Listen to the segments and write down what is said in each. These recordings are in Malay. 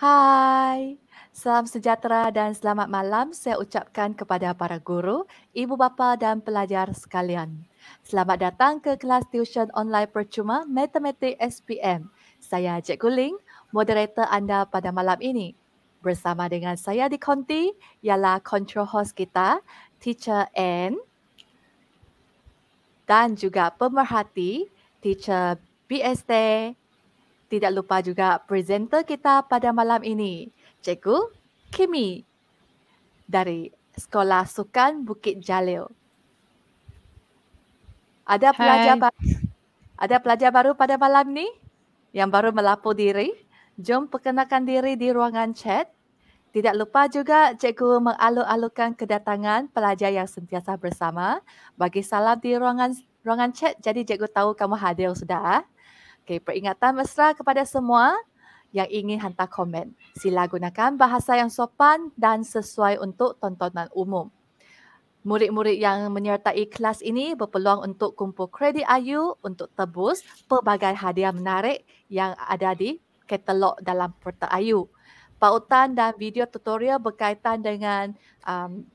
Hai. Salam sejahtera dan selamat malam saya ucapkan kepada para guru, ibu bapa dan pelajar sekalian. Selamat datang ke kelas tuition online percuma Matematik SPM. Saya Cikgu Guling, moderator anda pada malam ini. Bersama dengan saya di konti ialah control host kita, Teacher Anne dan juga pemerhati, Teacher BST tidak lupa juga presenter kita pada malam ini, Cikgu Kimi dari Sekolah Sukan Bukit Jalil. Ada Hai. pelajar baru, ada pelajar baru pada malam ni yang baru melapor diri. Jom perkenalkan diri di ruangan chat. Tidak lupa juga cikgu mengalu-alukan kedatangan pelajar yang sentiasa bersama. Bagi salam di ruangan ruangan chat jadi cikgu tahu kamu hadir sudah. Ha? Okay, peringatan mesra kepada semua yang ingin hantar komen. Sila gunakan bahasa yang sopan dan sesuai untuk tontonan umum. Murid-murid yang menyertai kelas ini berpeluang untuk kumpul kredit ayu untuk tebus pelbagai hadiah menarik yang ada di katalog dalam portal ayu. Pautan dan video tutorial berkaitan dengan um,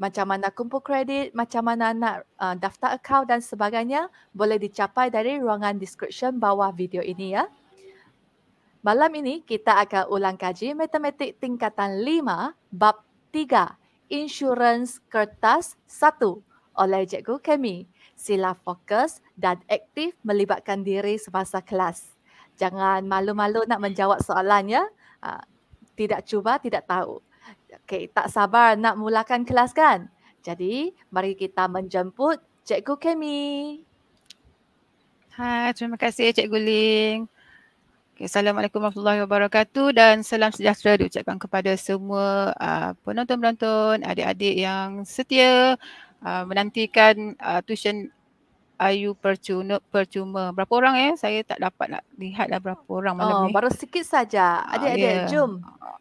macam mana kumpul kredit, macam mana nak uh, daftar akaun dan sebagainya boleh dicapai dari ruangan description bawah video ini ya. Malam ini kita akan ulang kaji matematik tingkatan 5 bab 3 insurance kertas 1 oleh Cikgu Kemi. Sila fokus dan aktif melibatkan diri semasa kelas. Jangan malu-malu nak menjawab soalan ya. Uh, tidak cuba tidak tahu. Okey, tak sabar nak mulakan kelas kan? Jadi, mari kita menjemput Cikgu Kemi. Hai, terima kasih Cikgu Ling. Okay, Assalamualaikum warahmatullahi wabarakatuh dan salam sejahtera diucapkan kepada semua uh, penonton-penonton, adik-adik yang setia uh, menantikan uh, tuition Ayu percuma, percuma. Berapa orang eh? Saya tak dapat nak lihat dah berapa orang malam oh, ni. Baru sikit saja. Adik-adik, ah, yeah. jom.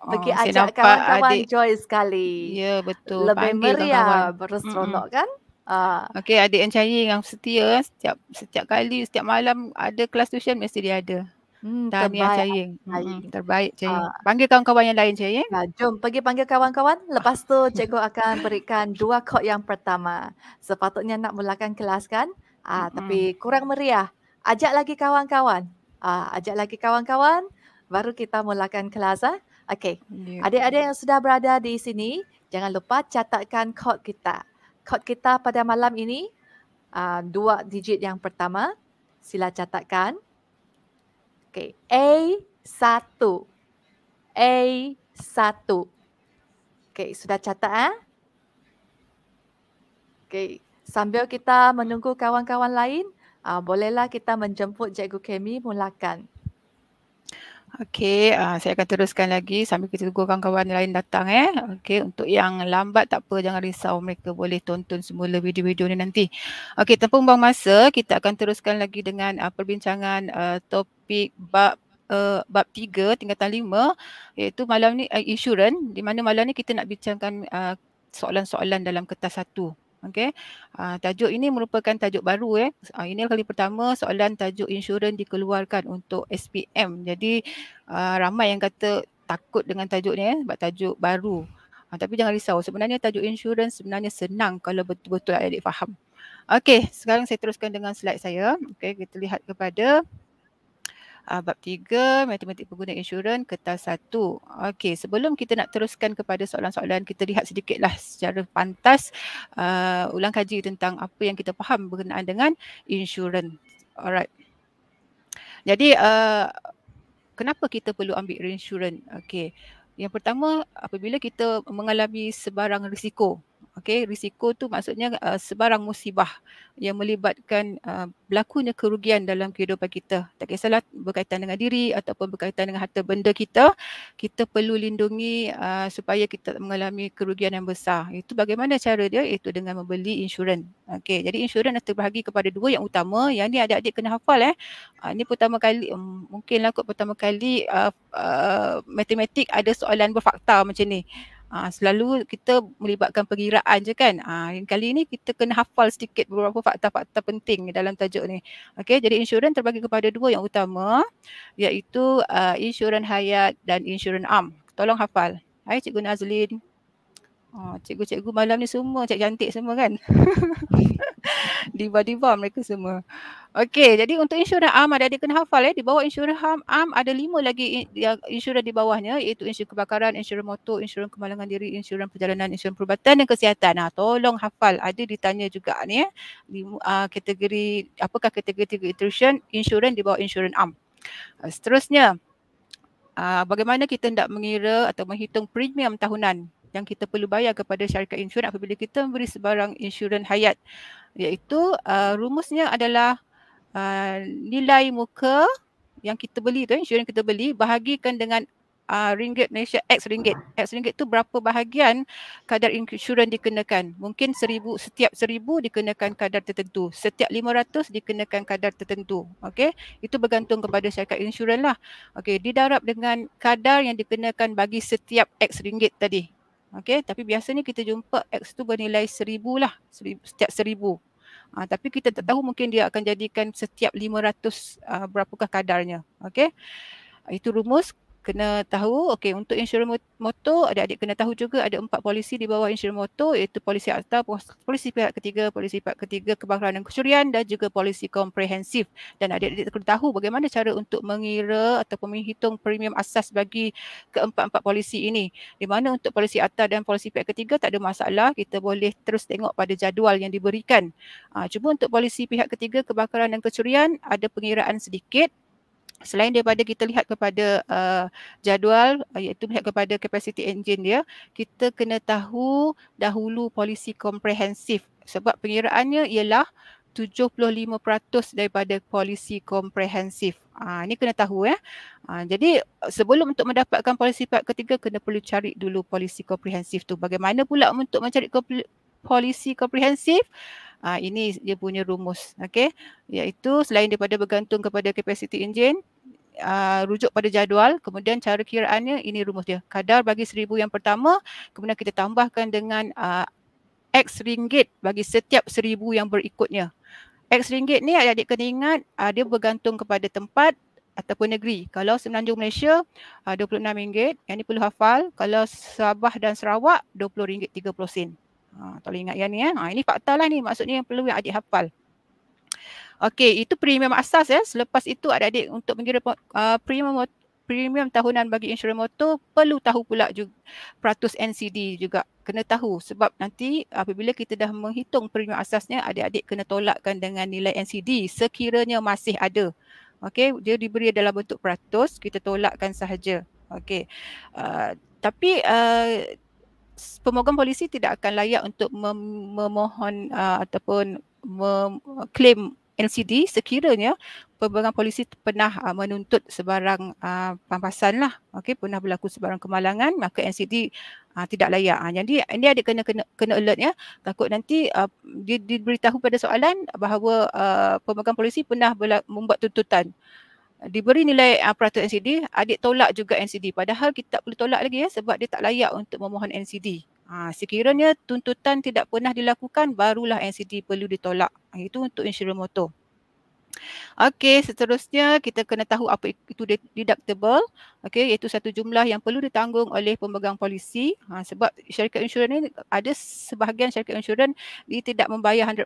Pergi ah, oh, ah, ajak kawan-kawan joy sekali. Ya, yeah, betul. Lebih meriah. Baru seronok kan? Uh. Okey, adik yang cahaya yang setia. Eh. Setiap setiap kali, setiap malam ada kelas tuition, mesti dia ada. Hmm, Tahniah Cahaya. Hmm, terbaik Cahaya. Uh. Panggil kawan-kawan yang lain Cahaya. Eh. Nah, jom pergi panggil kawan-kawan. Lepas tu cikgu akan berikan dua kod yang pertama. Sepatutnya nak mulakan kelas kan? Ah, mm. tapi kurang meriah. Ajak lagi kawan-kawan. Ah, ajak lagi kawan-kawan. Baru kita mulakan kelas. Ah. Okey. Yeah. Adik-adik yang sudah berada di sini, jangan lupa catatkan kod kita. Kod kita pada malam ini, ah, dua digit yang pertama. Sila catatkan. Okey. A1. A1. Okey, sudah catat ah? Eh? Okey, sambil kita menunggu kawan-kawan lain, uh, bolehlah kita menjemput Cikgu Kemi mulakan. Okey, uh, saya akan teruskan lagi sambil kita tunggu kawan-kawan lain datang eh. Okey, untuk yang lambat tak apa jangan risau mereka boleh tonton semula video-video ni nanti. Okey, tanpa membuang masa, kita akan teruskan lagi dengan uh, perbincangan uh, topik bab Uh, bab 3 tingkatan lima, iaitu malam ni uh, insurans di mana malam ni kita nak bincangkan uh, soalan-soalan dalam kertas satu. Okey. Uh, tajuk ini merupakan tajuk baru eh. Uh, ini kali pertama soalan tajuk insurans dikeluarkan untuk SPM. Jadi uh, ramai yang kata takut dengan tajuk ni eh sebab tajuk baru. Uh, tapi jangan risau sebenarnya tajuk insurans sebenarnya senang kalau betul-betul adik-adik faham. Okey, sekarang saya teruskan dengan slide saya. Okey, kita lihat kepada uh, bab 3 matematik pengguna insurans kertas satu. Okey, sebelum kita nak teruskan kepada soalan-soalan, kita lihat sedikitlah secara pantas uh, ulang kaji tentang apa yang kita faham berkenaan dengan insurans. Alright. Jadi uh, kenapa kita perlu ambil insurans? Okey. Yang pertama, apabila kita mengalami sebarang risiko, Okey, risiko tu maksudnya uh, sebarang musibah yang melibatkan uh, berlakunya kerugian dalam kehidupan kita. Tak kisahlah berkaitan dengan diri ataupun berkaitan dengan harta benda kita, kita perlu lindungi uh, supaya kita tak mengalami kerugian yang besar. Itu bagaimana cara dia? Itu dengan membeli insurans. Okey, jadi insurans nak terbahagi kepada dua yang utama. Yang ni adik-adik kena hafal eh. Uh, ini pertama kali um, mungkinlah kot pertama kali uh, uh, matematik ada soalan berfakta macam ni. Ah selalu kita melibatkan pengiraan je kan. Ah yang kali ni kita kena hafal sedikit beberapa fakta-fakta penting dalam tajuk ni. Okey, jadi insurans terbagi kepada dua yang utama iaitu uh, insurans hayat dan insurans am. Tolong hafal. Hai cikgu Nazlin. Oh, cikgu-cikgu malam ni semua cik cantik semua kan? Diva-diva mereka semua. Okey, jadi untuk insurans am ada kena hafal eh. Di bawah insurans am, am ada lima lagi yang insurans di bawahnya iaitu insurans kebakaran, insurans motor, insurans kemalangan diri, insurans perjalanan, insurans perubatan dan kesihatan. Ha, tolong hafal. Ada ditanya juga ni eh. Lima, uh, kategori, apakah kategori-kategori insurans insurans di bawah insurans am. Uh, seterusnya, Uh, bagaimana kita hendak mengira atau menghitung premium tahunan yang kita perlu bayar kepada syarikat insurans apabila kita memberi sebarang insurans hayat iaitu uh, rumusnya adalah uh, nilai muka yang kita beli tu insurans kita beli bahagikan dengan uh, ringgit Malaysia X ringgit. X ringgit tu berapa bahagian kadar insurans dikenakan. Mungkin seribu, setiap seribu dikenakan kadar tertentu. Setiap lima ratus dikenakan kadar tertentu. Okey. Itu bergantung kepada syarikat insurans lah. Okey. Didarab dengan kadar yang dikenakan bagi setiap X ringgit tadi. Okey, tapi biasanya kita jumpa X tu bernilai seribu lah, seribu, setiap seribu. Ha, tapi kita tak tahu mungkin dia akan jadikan setiap lima ratus ah, berapakah kadarnya. Okey, itu rumus kena tahu okey untuk insurans motor adik-adik kena tahu juga ada empat polisi di bawah insurans motor iaitu polisi akta polisi pihak ketiga polisi pihak ketiga kebakaran dan kecurian dan juga polisi komprehensif dan adik-adik perlu tahu bagaimana cara untuk mengira atau menghitung premium asas bagi keempat-empat polisi ini di mana untuk polisi akta dan polisi pihak ketiga tak ada masalah kita boleh terus tengok pada jadual yang diberikan ha, cuma untuk polisi pihak ketiga kebakaran dan kecurian ada pengiraan sedikit selain daripada kita lihat kepada uh, jadual uh, iaitu melihat kepada capacity engine dia kita kena tahu dahulu polisi komprehensif sebab pengiraannya ialah 75% daripada polisi komprehensif. ha, ini kena tahu ya. Ha, jadi sebelum untuk mendapatkan polisi part ketiga kena perlu cari dulu polisi komprehensif tu. Bagaimana pula untuk mencari polisi komprehensif? Ha, ini dia punya rumus. Okey. Iaitu selain daripada bergantung kepada capacity engine, uh, rujuk pada jadual, kemudian cara kiraannya ini rumus dia. Kadar bagi seribu yang pertama, kemudian kita tambahkan dengan uh, X ringgit bagi setiap seribu yang berikutnya. X ringgit ni adik-adik kena ingat uh, dia bergantung kepada tempat ataupun negeri. Kalau Semenanjung Malaysia RM26, uh, yang ni perlu hafal. Kalau Sabah dan Sarawak ringgit rm sen. Ha, tak boleh ingat yang ni eh. Ha, ini fakta lah ni maksudnya yang perlu yang adik hafal. Okey, itu premium asas ya. Selepas itu adik-adik untuk mengira uh, premium premium tahunan bagi insurans motor perlu tahu pula juga peratus NCD juga kena tahu sebab nanti apabila kita dah menghitung premium asasnya adik-adik kena tolakkan dengan nilai NCD sekiranya masih ada. Okey, dia diberi dalam bentuk peratus kita tolakkan sahaja. Okey. Uh, tapi uh, pemegang polisi tidak akan layak untuk mem- memohon uh, ataupun mengklaim NCD sekiranya pemegang polisi pernah uh, menuntut sebarang uh, pampasan lah okey pernah berlaku sebarang kemalangan maka NCD uh, tidak layak uh, jadi ini ada kena kena kena alert ya takut nanti uh, diberitahu pada soalan bahawa uh, pemegang polisi pernah berla- membuat tuntutan diberi nilai uh, peratus NCD, adik tolak juga NCD. Padahal kita tak perlu tolak lagi ya sebab dia tak layak untuk memohon NCD. Ha, ah, sekiranya tuntutan tidak pernah dilakukan, barulah NCD perlu ditolak. Ah, itu untuk insurans motor. Okey, seterusnya kita kena tahu apa itu deductible. Okey, iaitu satu jumlah yang perlu ditanggung oleh pemegang polisi. Ha, sebab syarikat insurans ini ada sebahagian syarikat insurans dia tidak membayar 100%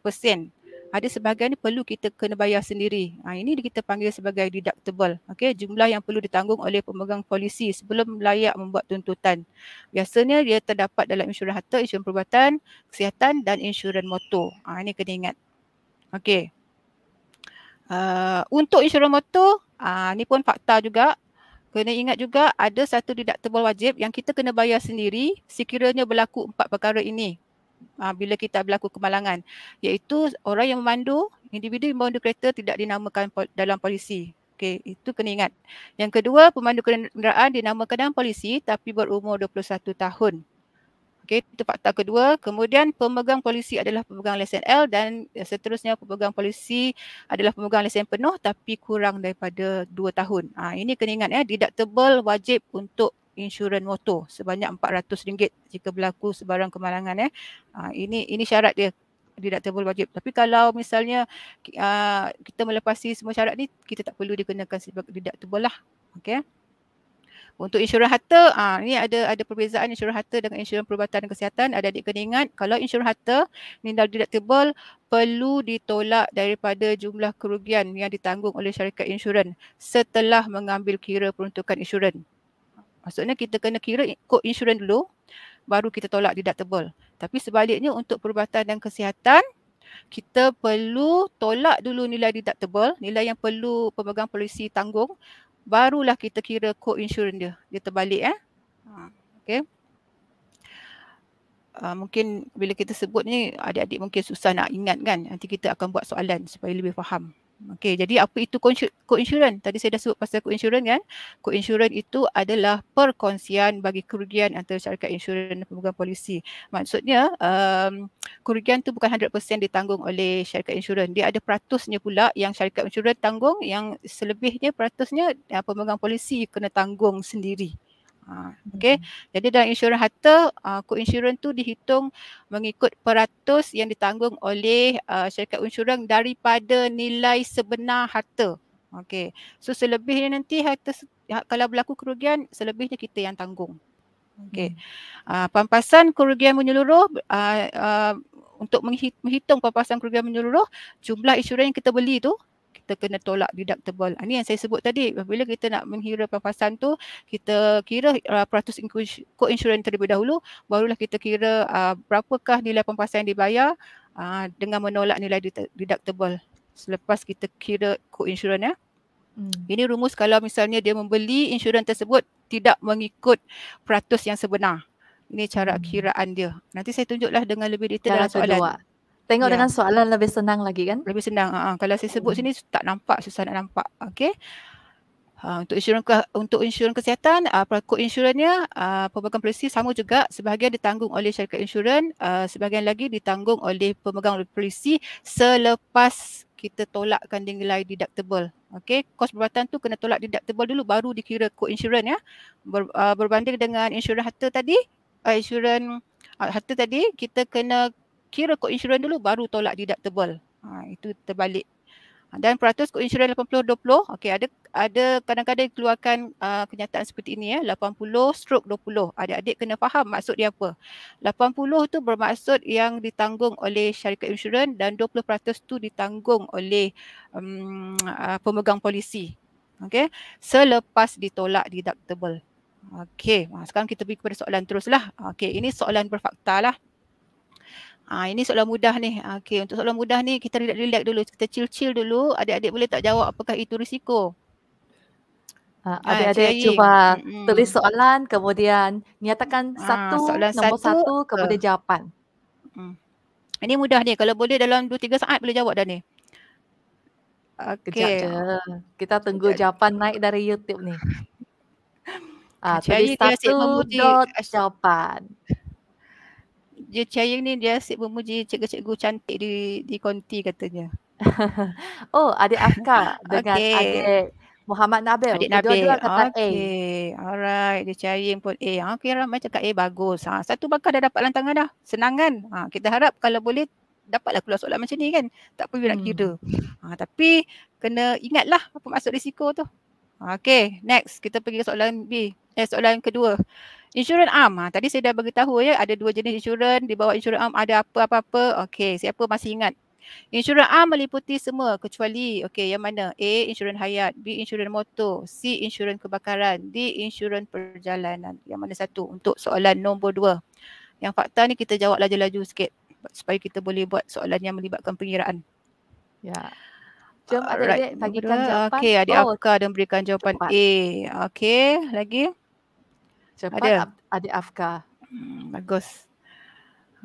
ada sebahagian ni perlu kita kena bayar sendiri. Ha, ini kita panggil sebagai deductible. okey? jumlah yang perlu ditanggung oleh pemegang polisi sebelum layak membuat tuntutan. Biasanya dia terdapat dalam insurans harta, insurans perubatan, kesihatan dan insurans motor. Ha, ini kena ingat. okey? Uh, untuk insurans motor, uh, ni pun fakta juga. Kena ingat juga ada satu deductible wajib yang kita kena bayar sendiri sekiranya berlaku empat perkara ini uh, bila kita berlaku kemalangan iaitu orang yang memandu individu yang memandu kereta tidak dinamakan pol- dalam polisi Okay, itu kena ingat yang kedua pemandu kenderaan dinamakan dalam polisi tapi berumur 21 tahun Okay, itu fakta kedua kemudian pemegang polisi adalah pemegang lesen L dan seterusnya pemegang polisi adalah pemegang lesen penuh tapi kurang daripada 2 tahun ha, ini kena ingat ya deductible wajib untuk insurans motor sebanyak RM400 jika berlaku sebarang kemalangan eh. Ha, ini ini syarat dia tidak deductible wajib. Tapi kalau misalnya uh, kita melepasi semua syarat ni kita tak perlu dikenakan tidak deductible lah. Okey. Untuk insurans harta, ah ha, ada ada perbezaan insurans harta dengan insurans perubatan dan kesihatan. Ada di kena ingat kalau insurans harta ni dah tidak deductible perlu ditolak daripada jumlah kerugian yang ditanggung oleh syarikat insurans setelah mengambil kira peruntukan insurans. Maksudnya kita kena kira kod insurans dulu baru kita tolak deductible. Tapi sebaliknya untuk perubatan dan kesihatan kita perlu tolak dulu nilai deductible, nilai yang perlu pemegang polisi tanggung barulah kita kira kod insurans dia. Dia terbalik eh. Ha. Okay. Uh, ah, mungkin bila kita sebut ni adik-adik mungkin susah nak ingat kan nanti kita akan buat soalan supaya lebih faham Okey, jadi apa itu co-insurance? Tadi saya dah sebut pasal co-insurance kan? Co-insurance itu adalah perkongsian bagi kerugian antara syarikat insurans dan pemegang polisi. Maksudnya, um, kerugian tu bukan 100% ditanggung oleh syarikat insurans. Dia ada peratusnya pula yang syarikat insurans tanggung yang selebihnya peratusnya uh, pemegang polisi kena tanggung sendiri. Ha, okay. Hmm. Jadi dalam insurans harta, ha, kod insurans tu dihitung mengikut peratus yang ditanggung oleh ha, syarikat insurans daripada nilai sebenar harta. Okay. So selebihnya nanti harta kalau berlaku kerugian, selebihnya kita yang tanggung. Okay. Uh, hmm. pampasan kerugian menyeluruh, uh, uh, untuk menghitung pampasan kerugian menyeluruh, jumlah insurans yang kita beli tu kena tolak deductible. Ini ah, yang saya sebut tadi. Bila kita nak menghira pelepasan tu, kita kira uh, peratus co-insurance terlebih dahulu, barulah kita kira uh, berapakah nilai pelepasan yang dibayar uh, dengan menolak nilai deductible selepas kita kira co-insurance ya. Hmm. Ini rumus kalau misalnya dia membeli insurans tersebut tidak mengikut peratus yang sebenar. Ini cara hmm. kiraan dia. Nanti saya tunjuklah dengan lebih detail dalam soalan. Terluak. Tengok yeah. dengan soalan lebih senang lagi kan? Lebih senang. Uh-huh. Kalau saya sebut hmm. sini tak nampak, susah nak nampak. Okay. Uh, ha, untuk insurans untuk insurans kesihatan, uh, pelakon insurannya, uh, pemegang polisi sama juga. Sebahagian ditanggung oleh syarikat insurans, uh, sebahagian lagi ditanggung oleh pemegang polisi selepas kita tolakkan nilai deductible. Okay, kos perubatan tu kena tolak deductible dulu baru dikira kod insurans ya. Ber, uh, berbanding dengan insurans harta tadi, uh, insurans uh, harta tadi kita kena kira kod insurans dulu baru tolak deductible. Ha, itu terbalik. Ha, dan peratus kod insurans 80-20, okay, ada ada kadang-kadang keluarkan uh, kenyataan seperti ini ya, 80 stroke 20. Adik-adik kena faham maksud dia apa. 80 tu bermaksud yang ditanggung oleh syarikat insurans dan 20% tu ditanggung oleh um, uh, pemegang polisi. Okay, selepas ditolak deductible. Okay, ha, sekarang kita pergi kepada soalan teruslah. Okay, ini soalan berfakta lah. Ha, ini soalan mudah ni. Ah, okey, untuk soalan mudah ni kita relax-relax dulu. Kita chill-chill dulu. Adik-adik boleh tak jawab apakah itu risiko? Ah, adik-adik Cik cuba Ayi. tulis soalan kemudian nyatakan uh, satu soalan nombor satu, satu kemudian jawapan. Hmm. Ini mudah ni. Kalau boleh dalam dua tiga saat boleh jawab dah ni. Okey. Kita tunggu Kejap. jawapan naik dari YouTube ni. Ah, uh, tulis satu dot jawapan dia cahaya ni dia asyik memuji cikgu-cikgu cantik di di konti katanya. oh, adik akak dengan okay. adik Muhammad Nabil. Adik Nabil. Dia kata eh. okay. A. Alright. Dia cahaya pun eh, A. Ah, okay, ramai cakap A eh, bagus. Ha, satu bakal dah dapat lantangan dah. Senang kan? Ha, kita harap kalau boleh dapatlah keluar soalan macam ni kan. Tak perlu hmm. nak kira. Ha, tapi kena ingatlah apa maksud risiko tu. Okay, next. Kita pergi ke soalan B. Eh, soalan kedua. Insurans am. Ha, ah, tadi saya dah beritahu ya ada dua jenis insurans. Di bawah insurans am ada apa-apa-apa. Okey siapa masih ingat? Insurans am meliputi semua kecuali okey yang mana? A. Insurans hayat. B. Insurans motor. C. Insurans kebakaran. D. Insurans perjalanan. Yang mana satu untuk soalan nombor dua. Yang fakta ni kita jawab laju-laju sikit supaya kita boleh buat soalan yang melibatkan pengiraan. Ya. Jom adik-adik bagikan jawapan. Okey, adik oh. Afka dan berikan jawapan Cepat. A. Okey, lagi. Cepat ada. ada Afka. Hmm, bagus.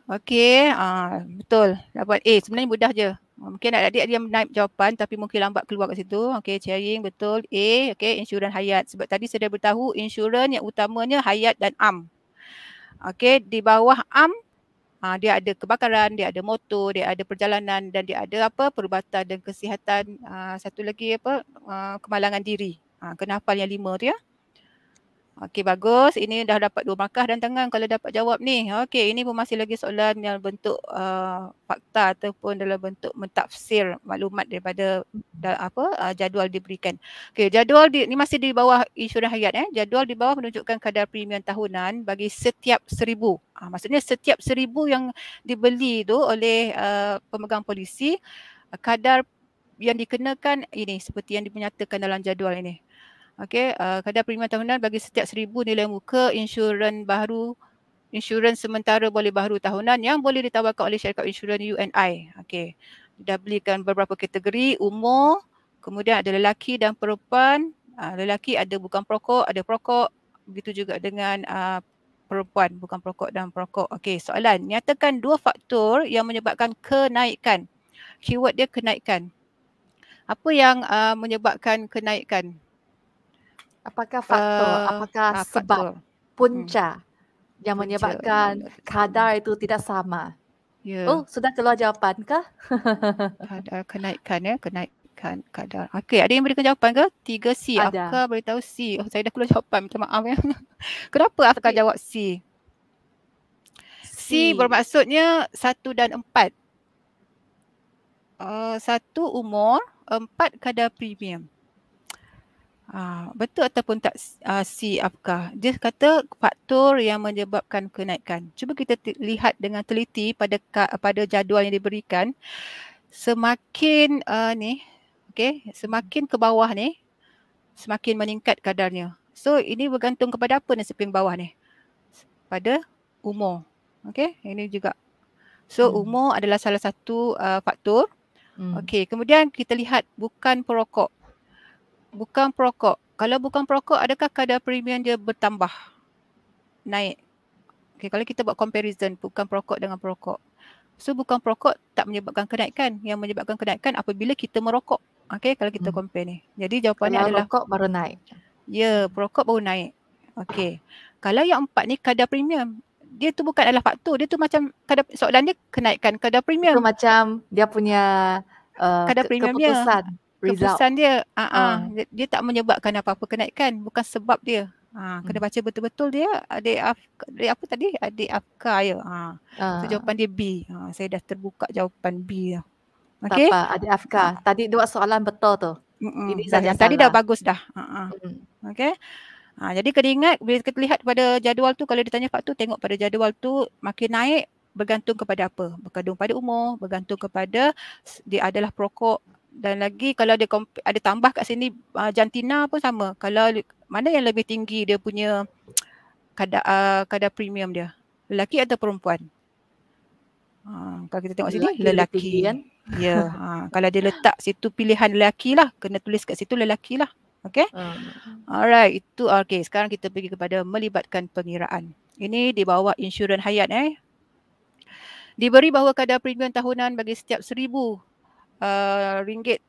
Okey, uh, betul. Dapat Eh, Sebenarnya mudah je. Mungkin ada adik dia naik jawapan tapi mungkin lambat keluar kat situ. Okey, sharing betul. A, okey, insurans hayat. Sebab tadi saya dah beritahu insurans yang utamanya hayat dan am. Okey, di bawah am uh, dia ada kebakaran, dia ada motor, dia ada perjalanan dan dia ada apa? perubatan dan kesihatan uh, satu lagi apa? Uh, kemalangan diri. Uh, kena hafal yang lima tu ya. Okey bagus. Ini dah dapat dua markah dan tangan kalau dapat jawab ni. Okey ini pun masih lagi soalan yang bentuk uh, fakta ataupun dalam bentuk mentafsir maklumat daripada da, apa uh, jadual diberikan. Okey jadual di, ni masih di bawah insurans hayat eh. Jadual di bawah menunjukkan kadar premium tahunan bagi setiap seribu. Uh, maksudnya setiap seribu yang dibeli tu oleh uh, pemegang polisi uh, kadar yang dikenakan ini seperti yang dinyatakan dalam jadual ini. Okey, uh, kadar premium tahunan bagi setiap seribu nilai muka insurans baru insurans sementara boleh baru tahunan yang boleh ditawarkan oleh syarikat insurans UNI. Okey. Dah belikan beberapa kategori, umur, kemudian ada lelaki dan perempuan. Uh, lelaki ada bukan perokok, ada perokok. Begitu juga dengan uh, perempuan bukan perokok dan perokok. Okey, soalan. Nyatakan dua faktor yang menyebabkan kenaikan. Keyword dia kenaikan. Apa yang uh, menyebabkan kenaikan? Kenaikan. Apakah faktor, uh, apakah faktor. sebab punca hmm. yang menyebabkan punca. Ya, kadar itu tidak sama? Yeah. Oh, sudah keluar jawapan ke? kadar kenaikan ya, kenaikan kadar. Okey, ada yang berikan jawapan ke? 3C. Ada. Afka beritahu C. Oh, saya dah keluar jawapan. Minta maaf ya. Kenapa Afka okay. jawab C? C bermaksudnya satu dan empat. Uh, satu umur, empat kadar premium. Ah, betul ataupun tak uh, si apakah? Dia kata faktor yang menyebabkan kenaikan. Cuba kita lihat dengan teliti pada pada jadual yang diberikan. Semakin uh, ni, okay, semakin ke bawah ni, semakin meningkat kadarnya. So ini bergantung kepada apa ni seping bawah ni? Pada umur. Okay, ini juga. So hmm. umur adalah salah satu uh, faktor. Hmm. Okay, kemudian kita lihat bukan perokok bukan perokok. Kalau bukan perokok, adakah kadar premium dia bertambah? Naik. Okay, kalau kita buat comparison bukan perokok dengan perokok. So bukan perokok tak menyebabkan kenaikan. Yang menyebabkan kenaikan apabila kita merokok. Okay, kalau kita hmm. compare ni. Jadi jawapannya kalau adalah. Kalau perokok baru naik. Ya, perokok baru naik. Okay. Kalau yang empat ni kadar premium. Dia tu bukan adalah faktor. Dia tu macam kadar, soalan dia kenaikan kadar premium. Itu macam dia punya uh, kadar premium keputusan keputusan dia uh-uh, uh. dia, dia tak menyebabkan apa-apa kenaikan bukan sebab dia Ha, kena baca betul-betul dia adik af adik apa tadi adik afka ya ha. ha. So, jawapan dia B ha, saya dah terbuka jawapan B lah. Okay? tak adik afka ha. tadi dua soalan betul tu tadi, tadi dah bagus dah ha, ha. Mm. Okay? Ha, jadi kena ingat bila kita lihat pada jadual tu kalau ditanya faktor tengok pada jadual tu makin naik bergantung kepada apa bergantung pada umur bergantung kepada dia adalah perokok dan lagi kalau dia ada tambah kat sini uh, jantina pun sama kalau mana yang lebih tinggi dia punya kadar uh, kadar premium dia lelaki atau perempuan uh, kalau kita tengok sini lelaki, lelaki. kan ya yeah. uh, kalau dia letak situ pilihan lelaki lah kena tulis kat situ lelaki lah Okay. um. alright itu okay. sekarang kita pergi kepada melibatkan pengiraan ini di bawah insurans hayat eh Diberi bahawa kadar premium tahunan bagi setiap seribu. Uh, ringgit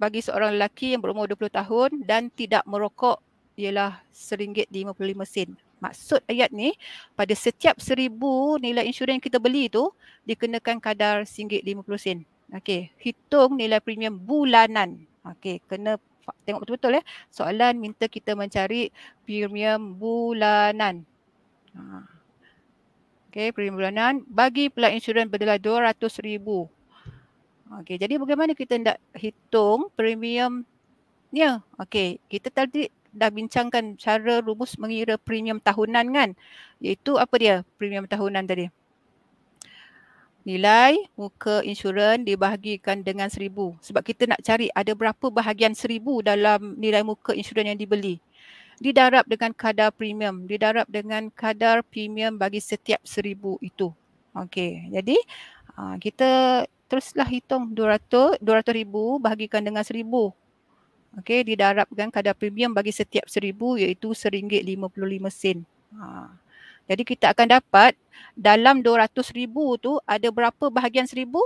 bagi seorang lelaki yang berumur 20 tahun dan tidak merokok ialah seringgit 55 sen. Maksud ayat ni pada setiap seribu nilai insurans yang kita beli tu dikenakan kadar singgit 50 sen. Okey, hitung nilai premium bulanan. Okey, kena tengok betul-betul ya. Soalan minta kita mencari premium bulanan. Ha. Okey, premium bulanan bagi pula insurans berdelah 200 ribu. Okey, jadi bagaimana kita nak hitung premiumnya? Okey, kita tadi dah bincangkan cara rumus mengira premium tahunan kan? Iaitu apa dia premium tahunan tadi? Nilai muka insurans dibahagikan dengan seribu. Sebab kita nak cari ada berapa bahagian seribu dalam nilai muka insurans yang dibeli. Didarab dengan kadar premium. Didarab dengan kadar premium bagi setiap seribu itu. Okey, jadi ah, kita teruslah hitung 200 200 ribu bahagikan dengan seribu, okey didarabkan kadar premium bagi setiap seribu, iaitu RM1.55 sen ha. jadi kita akan dapat dalam 200 ribu tu ada berapa bahagian seribu?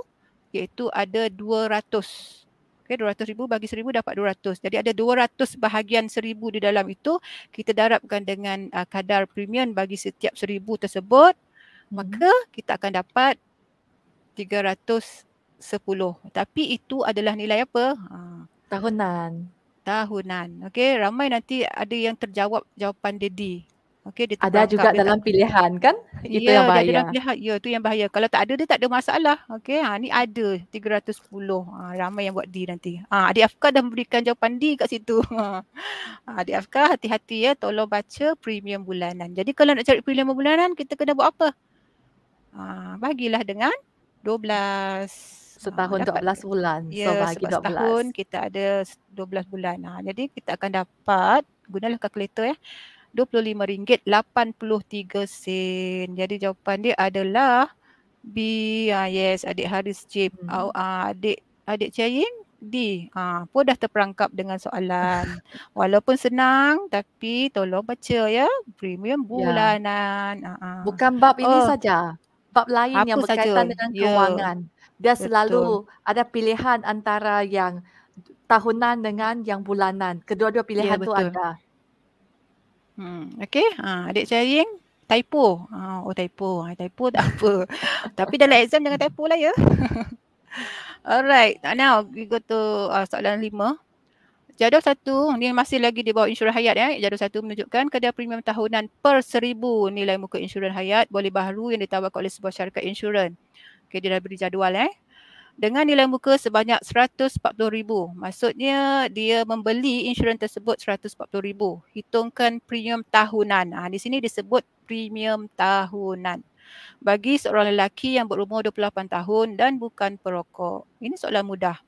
iaitu ada dua ratus. okey 200 ribu bagi seribu dapat dua ratus. jadi ada dua ratus bahagian seribu di dalam itu kita darabkan dengan uh, kadar premium bagi setiap seribu tersebut maka mhm. kita akan dapat Sepuluh, Tapi itu adalah nilai apa? Ha. Tahunan. Tahunan. Okey, ramai nanti ada yang terjawab jawapan dedi. D. Okey, dia ada juga dia dalam pilihan kan? Ya, itu yang bahaya. Ya, dalam pilihan. Ya, itu yang bahaya. Kalau tak ada dia tak ada masalah. Okey, ha ni ada 310. Ha, ramai yang buat D nanti. Ha, Adik Afka dah memberikan jawapan D kat situ. Ha. Adik Afka hati-hati ya, tolong baca premium bulanan. Jadi kalau nak cari premium bulanan, kita kena buat apa? Ha, bagilah dengan 12 setahun ah, dapat. 12 bulan. Ya, so bagi 12 tahun kita ada 12 bulan. Ha jadi kita akan dapat gunalah kalkulator ya. RM25.83 sen. Jadi jawapan dia adalah B. Ah, yes, adik Haris J. Hmm. Oh, ah, adik adik Chaiin D. Ah, pun dah terperangkap dengan soalan. Walaupun senang tapi tolong baca ya. Premium ya. bulanan. Ya. Ah, ah. Bukan bab ini oh. saja. Bab lain Apa yang berkaitan saja? dengan ya. kewangan. Ya dia Betul. selalu ada pilihan antara yang tahunan dengan yang bulanan. Kedua-dua ya, pilihan yeah, tu ada. Hmm, okay. Ha, ah, adik sharing. Typo. Ha, oh, typo. Ah, typo tak apa. Tapi dalam exam jangan typo lah ya. Alright. Now, we go to uh, soalan lima. Jadual satu, ni masih lagi di bawah insurans hayat. Eh. Jadual satu menunjukkan kadar premium tahunan per seribu nilai muka insurans hayat boleh baharu yang ditawarkan oleh sebuah syarikat insurans. Okey dia dah beri jadual eh. Dengan nilai muka sebanyak RM140,000. Maksudnya dia membeli insurans tersebut RM140,000. Hitungkan premium tahunan. Ha, di sini disebut premium tahunan. Bagi seorang lelaki yang berumur 28 tahun dan bukan perokok. Ini soalan mudah.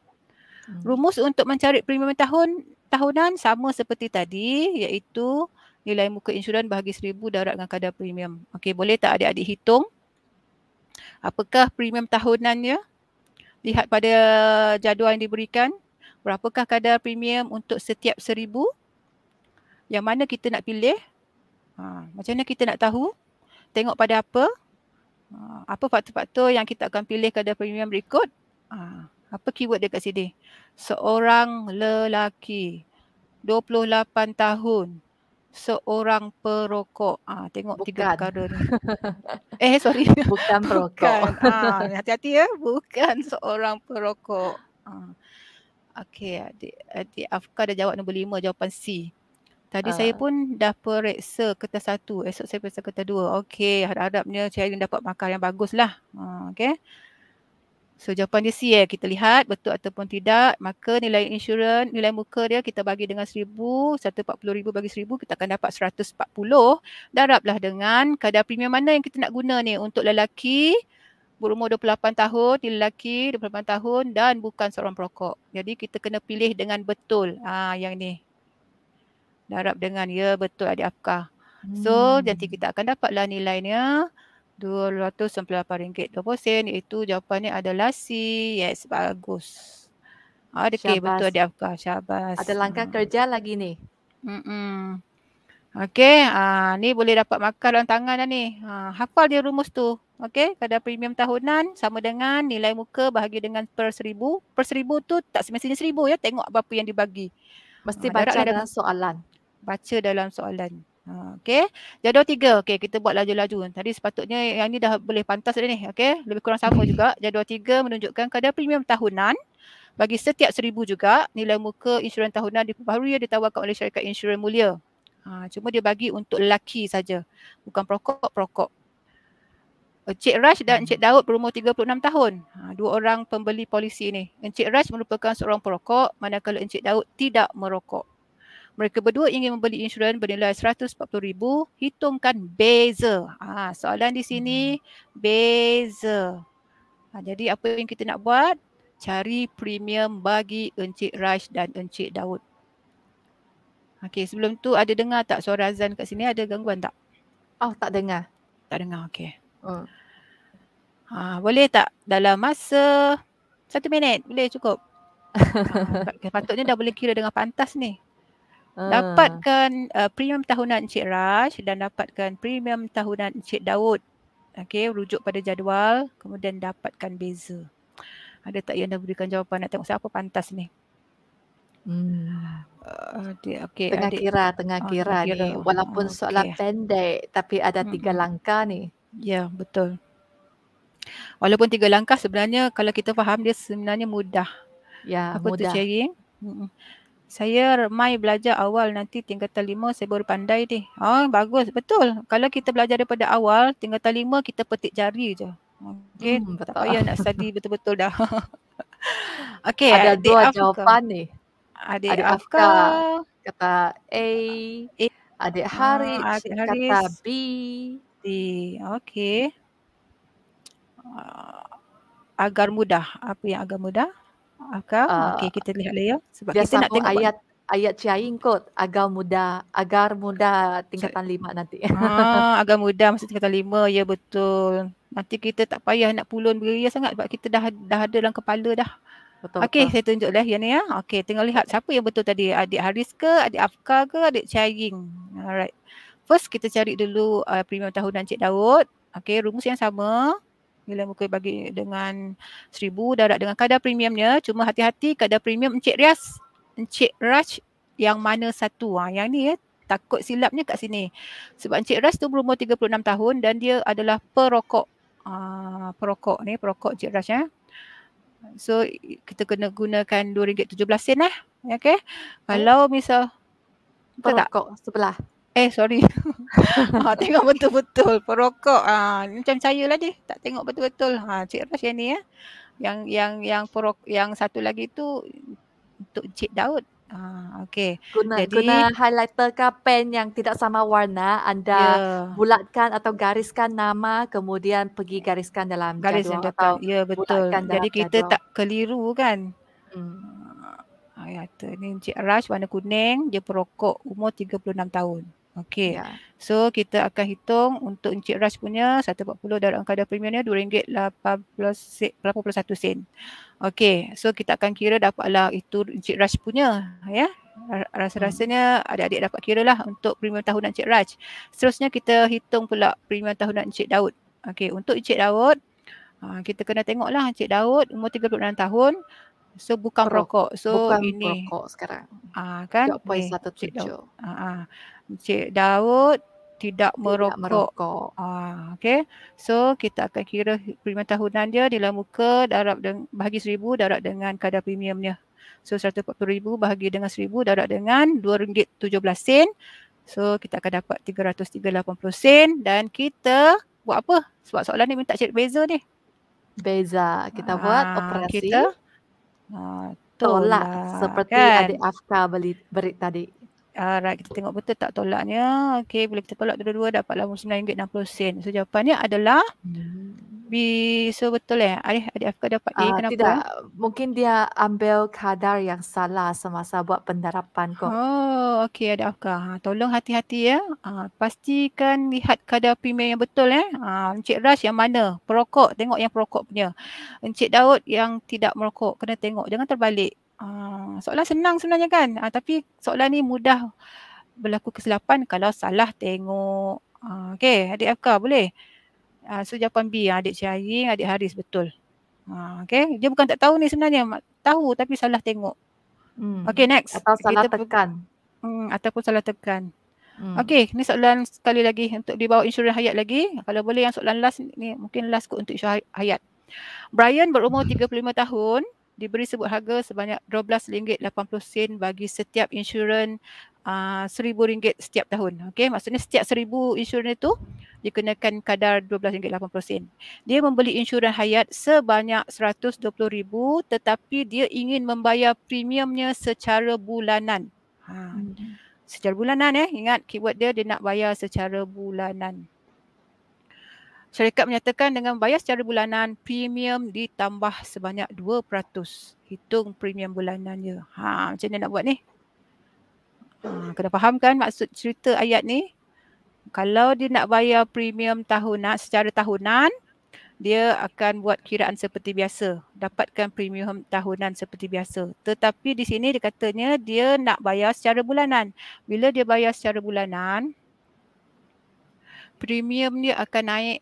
Hmm. Rumus untuk mencari premium tahun tahunan sama seperti tadi iaitu nilai muka insurans bahagi seribu darat dengan kadar premium. Okey boleh tak adik-adik hitung? apakah premium tahunannya lihat pada jadual yang diberikan berapakah kadar premium untuk setiap seribu yang mana kita nak pilih ha, macam mana kita nak tahu tengok pada apa ha, apa faktor-faktor yang kita akan pilih kadar premium berikut ha, apa keyword dekat sini seorang lelaki 28 tahun seorang perokok. Ah, tengok Bukan. tiga perkara ni. Eh, sorry. Bukan perokok. Bukan. Ah, hati-hati ya. Bukan seorang perokok. Ha. Ah. Okay, adik, adik Afka dah jawab nombor lima, jawapan C. Tadi uh. saya ah. pun dah periksa kertas satu. Esok saya periksa kertas dua. Okay, harap-harapnya saya dapat makar yang bagus lah. Ha, okay. So jawapan dia C ya. Kita lihat betul ataupun tidak. Maka nilai insurans, nilai muka dia kita bagi dengan seribu, satu empat puluh ribu bagi seribu kita akan dapat seratus empat puluh. Daraplah dengan kadar premium mana yang kita nak guna ni untuk lelaki berumur 28 tahun, lelaki 28 tahun dan bukan seorang perokok. Jadi kita kena pilih dengan betul. Ah yang ni. Darab dengan ya betul adik Afka. So nanti hmm. kita akan dapatlah nilainya ringgit RM298.20 iaitu jawapannya adalah C. Yes, bagus. Okey, betul Adik Afkar. Syabas. Ada langkah hmm. kerja lagi ni. Hmm. Okey, uh, ni boleh dapat makan dalam tangan dah ni. uh, hafal dia rumus tu. Okey, kadar premium tahunan sama dengan nilai muka bahagi dengan per seribu. Per seribu tu tak semestinya seribu ya. Tengok apa-apa yang dibagi. Mesti uh, baca dalam soalan. Baca dalam soalan. Ha, okay. Jadual tiga. Okay. Kita buat laju-laju. Tadi sepatutnya yang ni dah boleh pantas dah ni. Okay. Lebih kurang sama juga. Jadual tiga menunjukkan kadar premium tahunan bagi setiap seribu juga nilai muka insurans tahunan diperbaharui yang ditawarkan oleh syarikat insurans mulia. Ha, cuma dia bagi untuk lelaki saja. Bukan perokok-perokok. Encik Raj dan Encik Daud berumur 36 tahun. Ha, dua orang pembeli polisi ini. Encik Raj merupakan seorang perokok manakala Encik Daud tidak merokok mereka berdua ingin membeli insurans bernilai RM140,000, hitungkan beza. Ha, soalan di sini, hmm. beza. Ha, jadi apa yang kita nak buat? Cari premium bagi Encik Raj dan Encik Daud. Okey, sebelum tu ada dengar tak suara azan kat sini? Ada gangguan tak? Oh, tak dengar. Tak dengar, okey. Hmm. Ha, boleh tak dalam masa satu minit? Boleh cukup? Ha, patutnya dah boleh kira dengan pantas ni. Ah. dapatkan uh, premium tahunan Encik Raj dan dapatkan premium tahunan Encik Daud. Okey, rujuk pada jadual kemudian dapatkan beza. Ada tak yang dah berikan jawapan nak tengok siapa pantas ni? Hmm. Ah, okay, tengah adik. kira, tengah ah, kira oh, ni. Kira. Walaupun okay. soalan pendek tapi ada hmm. tiga hmm. langkah ni. Ya, yeah, betul. Walaupun tiga langkah sebenarnya kalau kita faham dia sebenarnya mudah. Ya, Apa mudah. Apa tu sharing? Hmm. hmm saya mai belajar awal nanti tingkatan lima saya baru pandai ni. Oh, bagus. Betul. Kalau kita belajar daripada awal, tingkatan lima kita petik jari je. Okay. Hmm, betul. Tak payah nak study betul-betul dah. okay. Ada adik dua Afka. jawapan ni. Adik, adik Afka. Kata A. A. Adik ah, Hari. Adik Haris. Kata B. D. Okay. Ah, agar mudah. Apa yang agar mudah? Okay, uh, ah, okay kita lihat dia. Ya. Sebab biasa kita nak tengok ayat ayat cair kot agar muda agar muda tingkatan lima nanti. Ah, agar muda masuk tingkatan lima ya betul. Nanti kita tak payah nak pulun beria ya sangat sebab kita dah dah ada dalam kepala dah. Betul. Okey, saya tunjuk dah yang ni ya. Okey, tengok lihat siapa yang betul tadi. Adik Haris ke, adik Afka ke, adik Chaying. Alright. First kita cari dulu uh, premium tahunan Cik Daud. Okey, rumus yang sama. Bila muka bagi dengan seribu darat dengan kadar premiumnya. Cuma hati-hati kadar premium Encik Rias, Encik Raj yang mana satu. Ha, yang ni Eh, takut silapnya kat sini. Sebab Encik Raj tu berumur 36 tahun dan dia adalah perokok. Uh, perokok ni, perokok Encik Raj. Eh. Ya. So kita kena gunakan RM2.17 lah. Eh. Ya, okay. Eh? Kalau misal. Perokok tak? sebelah. Eh sorry. ha, tengok betul-betul perokok. Ha, macam saya lah dia. Tak tengok betul-betul. Ha, Cik Ras yang ni ya. Yang yang yang perok yang satu lagi tu untuk Cik Daud. Ha, okay. Guna, Jadi, guna highlighter ke pen yang tidak sama warna anda yeah. bulatkan atau gariskan nama kemudian pergi gariskan dalam Garis jadual atau ya, yeah, betul. Jadi jadual. kita tak keliru kan. Hmm. Ayat ni Encik Rush warna kuning, dia perokok umur 36 tahun. Okey. Ya. So kita akan hitung untuk Encik Raj punya 140 darab angka dari premiumnya RM2.81 sen. Okey. So kita akan kira dapatlah itu Encik Raj punya. Ya. Rasa-rasanya hmm. adik-adik dapat kira lah untuk premium tahunan Encik Raj. Seterusnya kita hitung pula premium tahunan Encik Daud. Okey. Untuk Encik Daud, ha, kita kena tengoklah Encik Daud umur 36 tahun. So bukan rokok, So bukan ini. Bukan perokok sekarang. Ah, kan? 2.17. Ah, ah. Cik Daud tidak merokok. Tidak merokok. Ah, okay. So kita akan kira premium tahunan dia dalam muka darab dengan, bahagi seribu darab dengan kadar premiumnya. So seratus empat puluh ribu bahagi dengan RM1,000 darab dengan belas sen. So kita akan dapat tiga tiga ratus rm sen dan kita buat apa? Sebab soalan ni minta cek beza ni. Beza. Kita ah, buat operasi. Kita, ah, tolak, tolak. Seperti kan? adik Afka beli, beri tadi. Alright, ah, kita tengok betul tak tolaknya. okay, bila kita tolak dua-dua dapatlah RM9.60. So jawapannya adalah hmm. B. So betul eh? Adik, adik Afkar dapat A. Uh, ah, kenapa? Tidak. Mungkin dia ambil kadar yang salah semasa buat pendarapan kot. Oh, okay, adik Afkar. Ah, tolong hati-hati ya. Ha, pastikan lihat kadar premium yang betul eh. Ha, Encik Rush yang mana? Perokok. Tengok yang perokok punya. Encik Daud yang tidak merokok. Kena tengok. Jangan terbalik. Ah, soalan senang sebenarnya kan uh, tapi soalan ni mudah berlaku kesilapan kalau salah tengok uh, okey adik Afka boleh uh, so jawapan B adik Syahing adik Haris betul uh, okey dia bukan tak tahu ni sebenarnya tahu tapi salah tengok hmm. okey next atau salah Kita tekan hmm ataupun salah tekan Hmm. Okey, ni soalan sekali lagi untuk dibawa insurans hayat lagi. Kalau boleh yang soalan last ni, mungkin last kot untuk insurans hayat. Brian berumur 35 tahun, diberi sebut harga sebanyak RM12.80 bagi setiap insurans uh, ah, RM1,000 setiap tahun. Okay, maksudnya setiap RM1,000 insurans itu dikenakan kadar RM12.80. Dia membeli insurans hayat sebanyak RM120,000 tetapi dia ingin membayar premiumnya secara bulanan. Ha. Hmm. Secara bulanan eh, ingat keyword dia dia nak bayar secara bulanan. Syarikat menyatakan dengan bayar secara bulanan, premium ditambah sebanyak 2%. Hitung premium bulanannya. Ha, macam mana nak buat ni? Ha, kena faham kan maksud cerita ayat ni? Kalau dia nak bayar premium tahunan secara tahunan, dia akan buat kiraan seperti biasa. Dapatkan premium tahunan seperti biasa. Tetapi di sini dikatanya dia nak bayar secara bulanan. Bila dia bayar secara bulanan, premium dia akan naik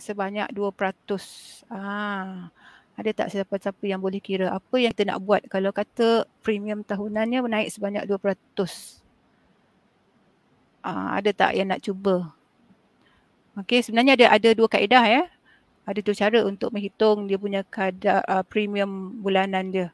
sebanyak 2%. Ah, Ada tak siapa-siapa yang boleh kira apa yang kita nak buat kalau kata premium tahunannya naik sebanyak 2%. Ha. Ah, ada tak yang nak cuba? Okey, sebenarnya ada ada dua kaedah ya. Ada dua cara untuk menghitung dia punya kadar uh, premium bulanan dia.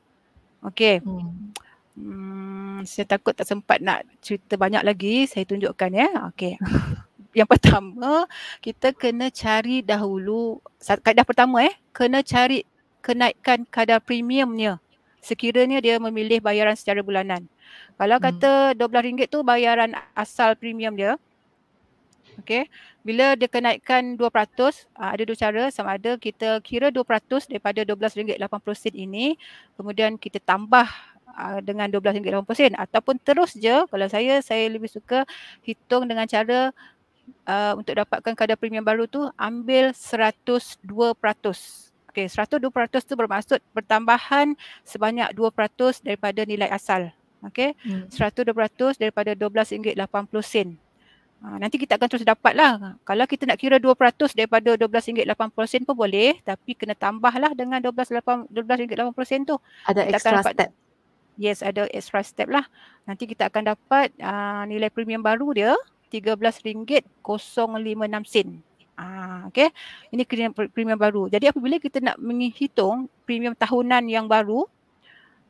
Okey. Hmm. hmm. saya takut tak sempat nak cerita banyak lagi, saya tunjukkan ya. Okey. yang pertama kita kena cari dahulu kaedah pertama eh kena cari kenaikan kadar premiumnya sekiranya dia memilih bayaran secara bulanan. Kalau hmm. kata RM12 tu bayaran asal premium dia. Okey. Bila dia kenaikan 2%, ah, ada dua cara sama ada kita kira 2% daripada RM12.80 ini kemudian kita tambah ah, dengan RM12.80 ataupun terus je kalau saya saya lebih suka hitung dengan cara uh, untuk dapatkan kadar premium baru tu ambil 102%. Okey, 102% tu bermaksud pertambahan sebanyak 2% daripada nilai asal. Okey, hmm. 102% daripada RM12.80. Uh, ha, nanti kita akan terus dapatlah. Kalau kita nak kira 2% daripada RM12.80 pun boleh. Tapi kena tambahlah dengan RM12.80 tu. Ada kita extra step. Yes, ada extra step lah. Nanti kita akan dapat uh, nilai premium baru dia. Uh, RM13.056. Ah, okay. Ini premium, premium baru. Jadi apabila kita nak menghitung premium tahunan yang baru,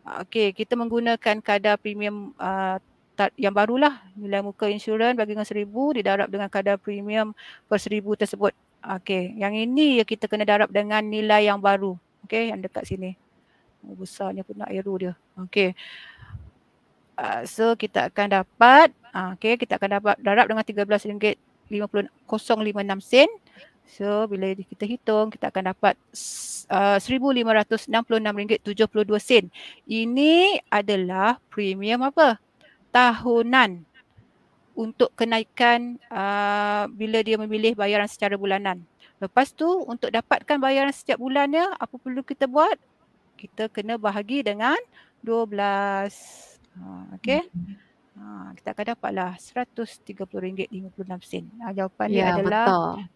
ah, okay, kita menggunakan kadar premium uh, yang barulah. Nilai muka insurans bagi dengan seribu 1000 didarab dengan kadar premium per seribu tersebut. Okay. Yang ini ya kita kena darab dengan nilai yang baru. Okay, yang dekat sini. Oh, besarnya pun nak aero dia. Okay uh, so kita akan dapat uh, okay kita akan dapat darab dengan RM13.50.56 sen so bila kita hitung kita akan dapat uh, RM1566.72 sen ini adalah premium apa tahunan untuk kenaikan uh, bila dia memilih bayaran secara bulanan lepas tu untuk dapatkan bayaran setiap bulannya apa perlu kita buat kita kena bahagi dengan 12 Ha, okay. Mm-hmm. Ha, kita akan dapatlah RM130.56. Ha, ah, jawapan ya, dia adalah.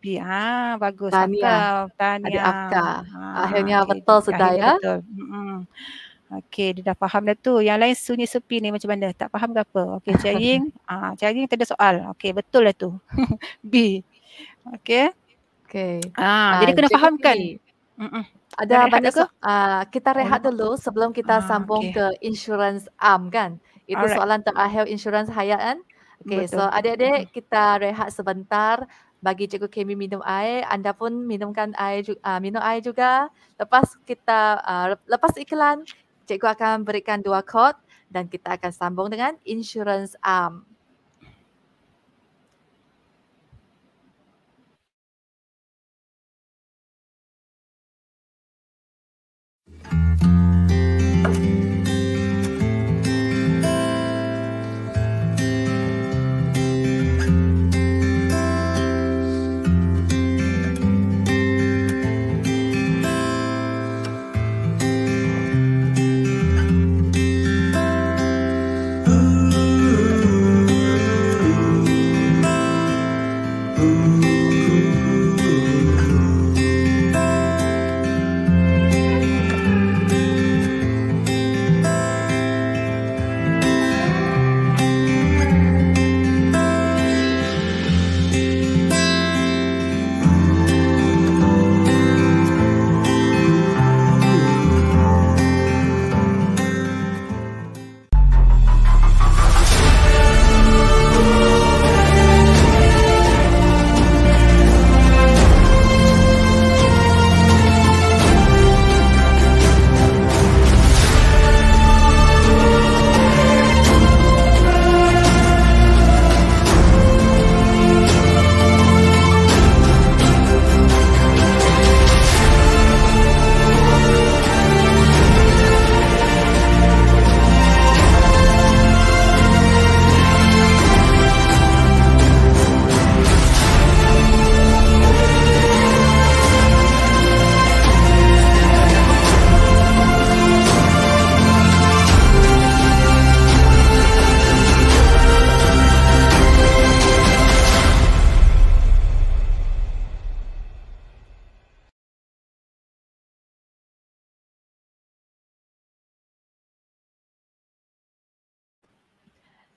B. Ha, bagus. Tahniah. Tahniah. Ha, Akhirnya okay. betul sudah ya. Betul. Mm-hmm. Okey, dia dah faham dah tu. Yang lain sunyi sepi ni macam mana? Tak faham ke apa? Okey, Cahing. ah, ha, Cahing tak ada soal. Okey, betul lah tu. B. Okey. Okey. Ha, ah, ah, jadi kena fahamkan. Mm-mm ada banyak ke? Uh, kita oh. rehat dulu sebelum kita uh, sambung okay. ke insurance am kan. Itu Alright. soalan terakhir insurance hayat kan. Okay, Betul. so adik-adik kita rehat sebentar. Bagi Cikgu Kemi minum air. Anda pun minumkan air, uh, minum air juga. Lepas kita uh, lepas iklan, Cikgu akan berikan dua kod dan kita akan sambung dengan insurance am.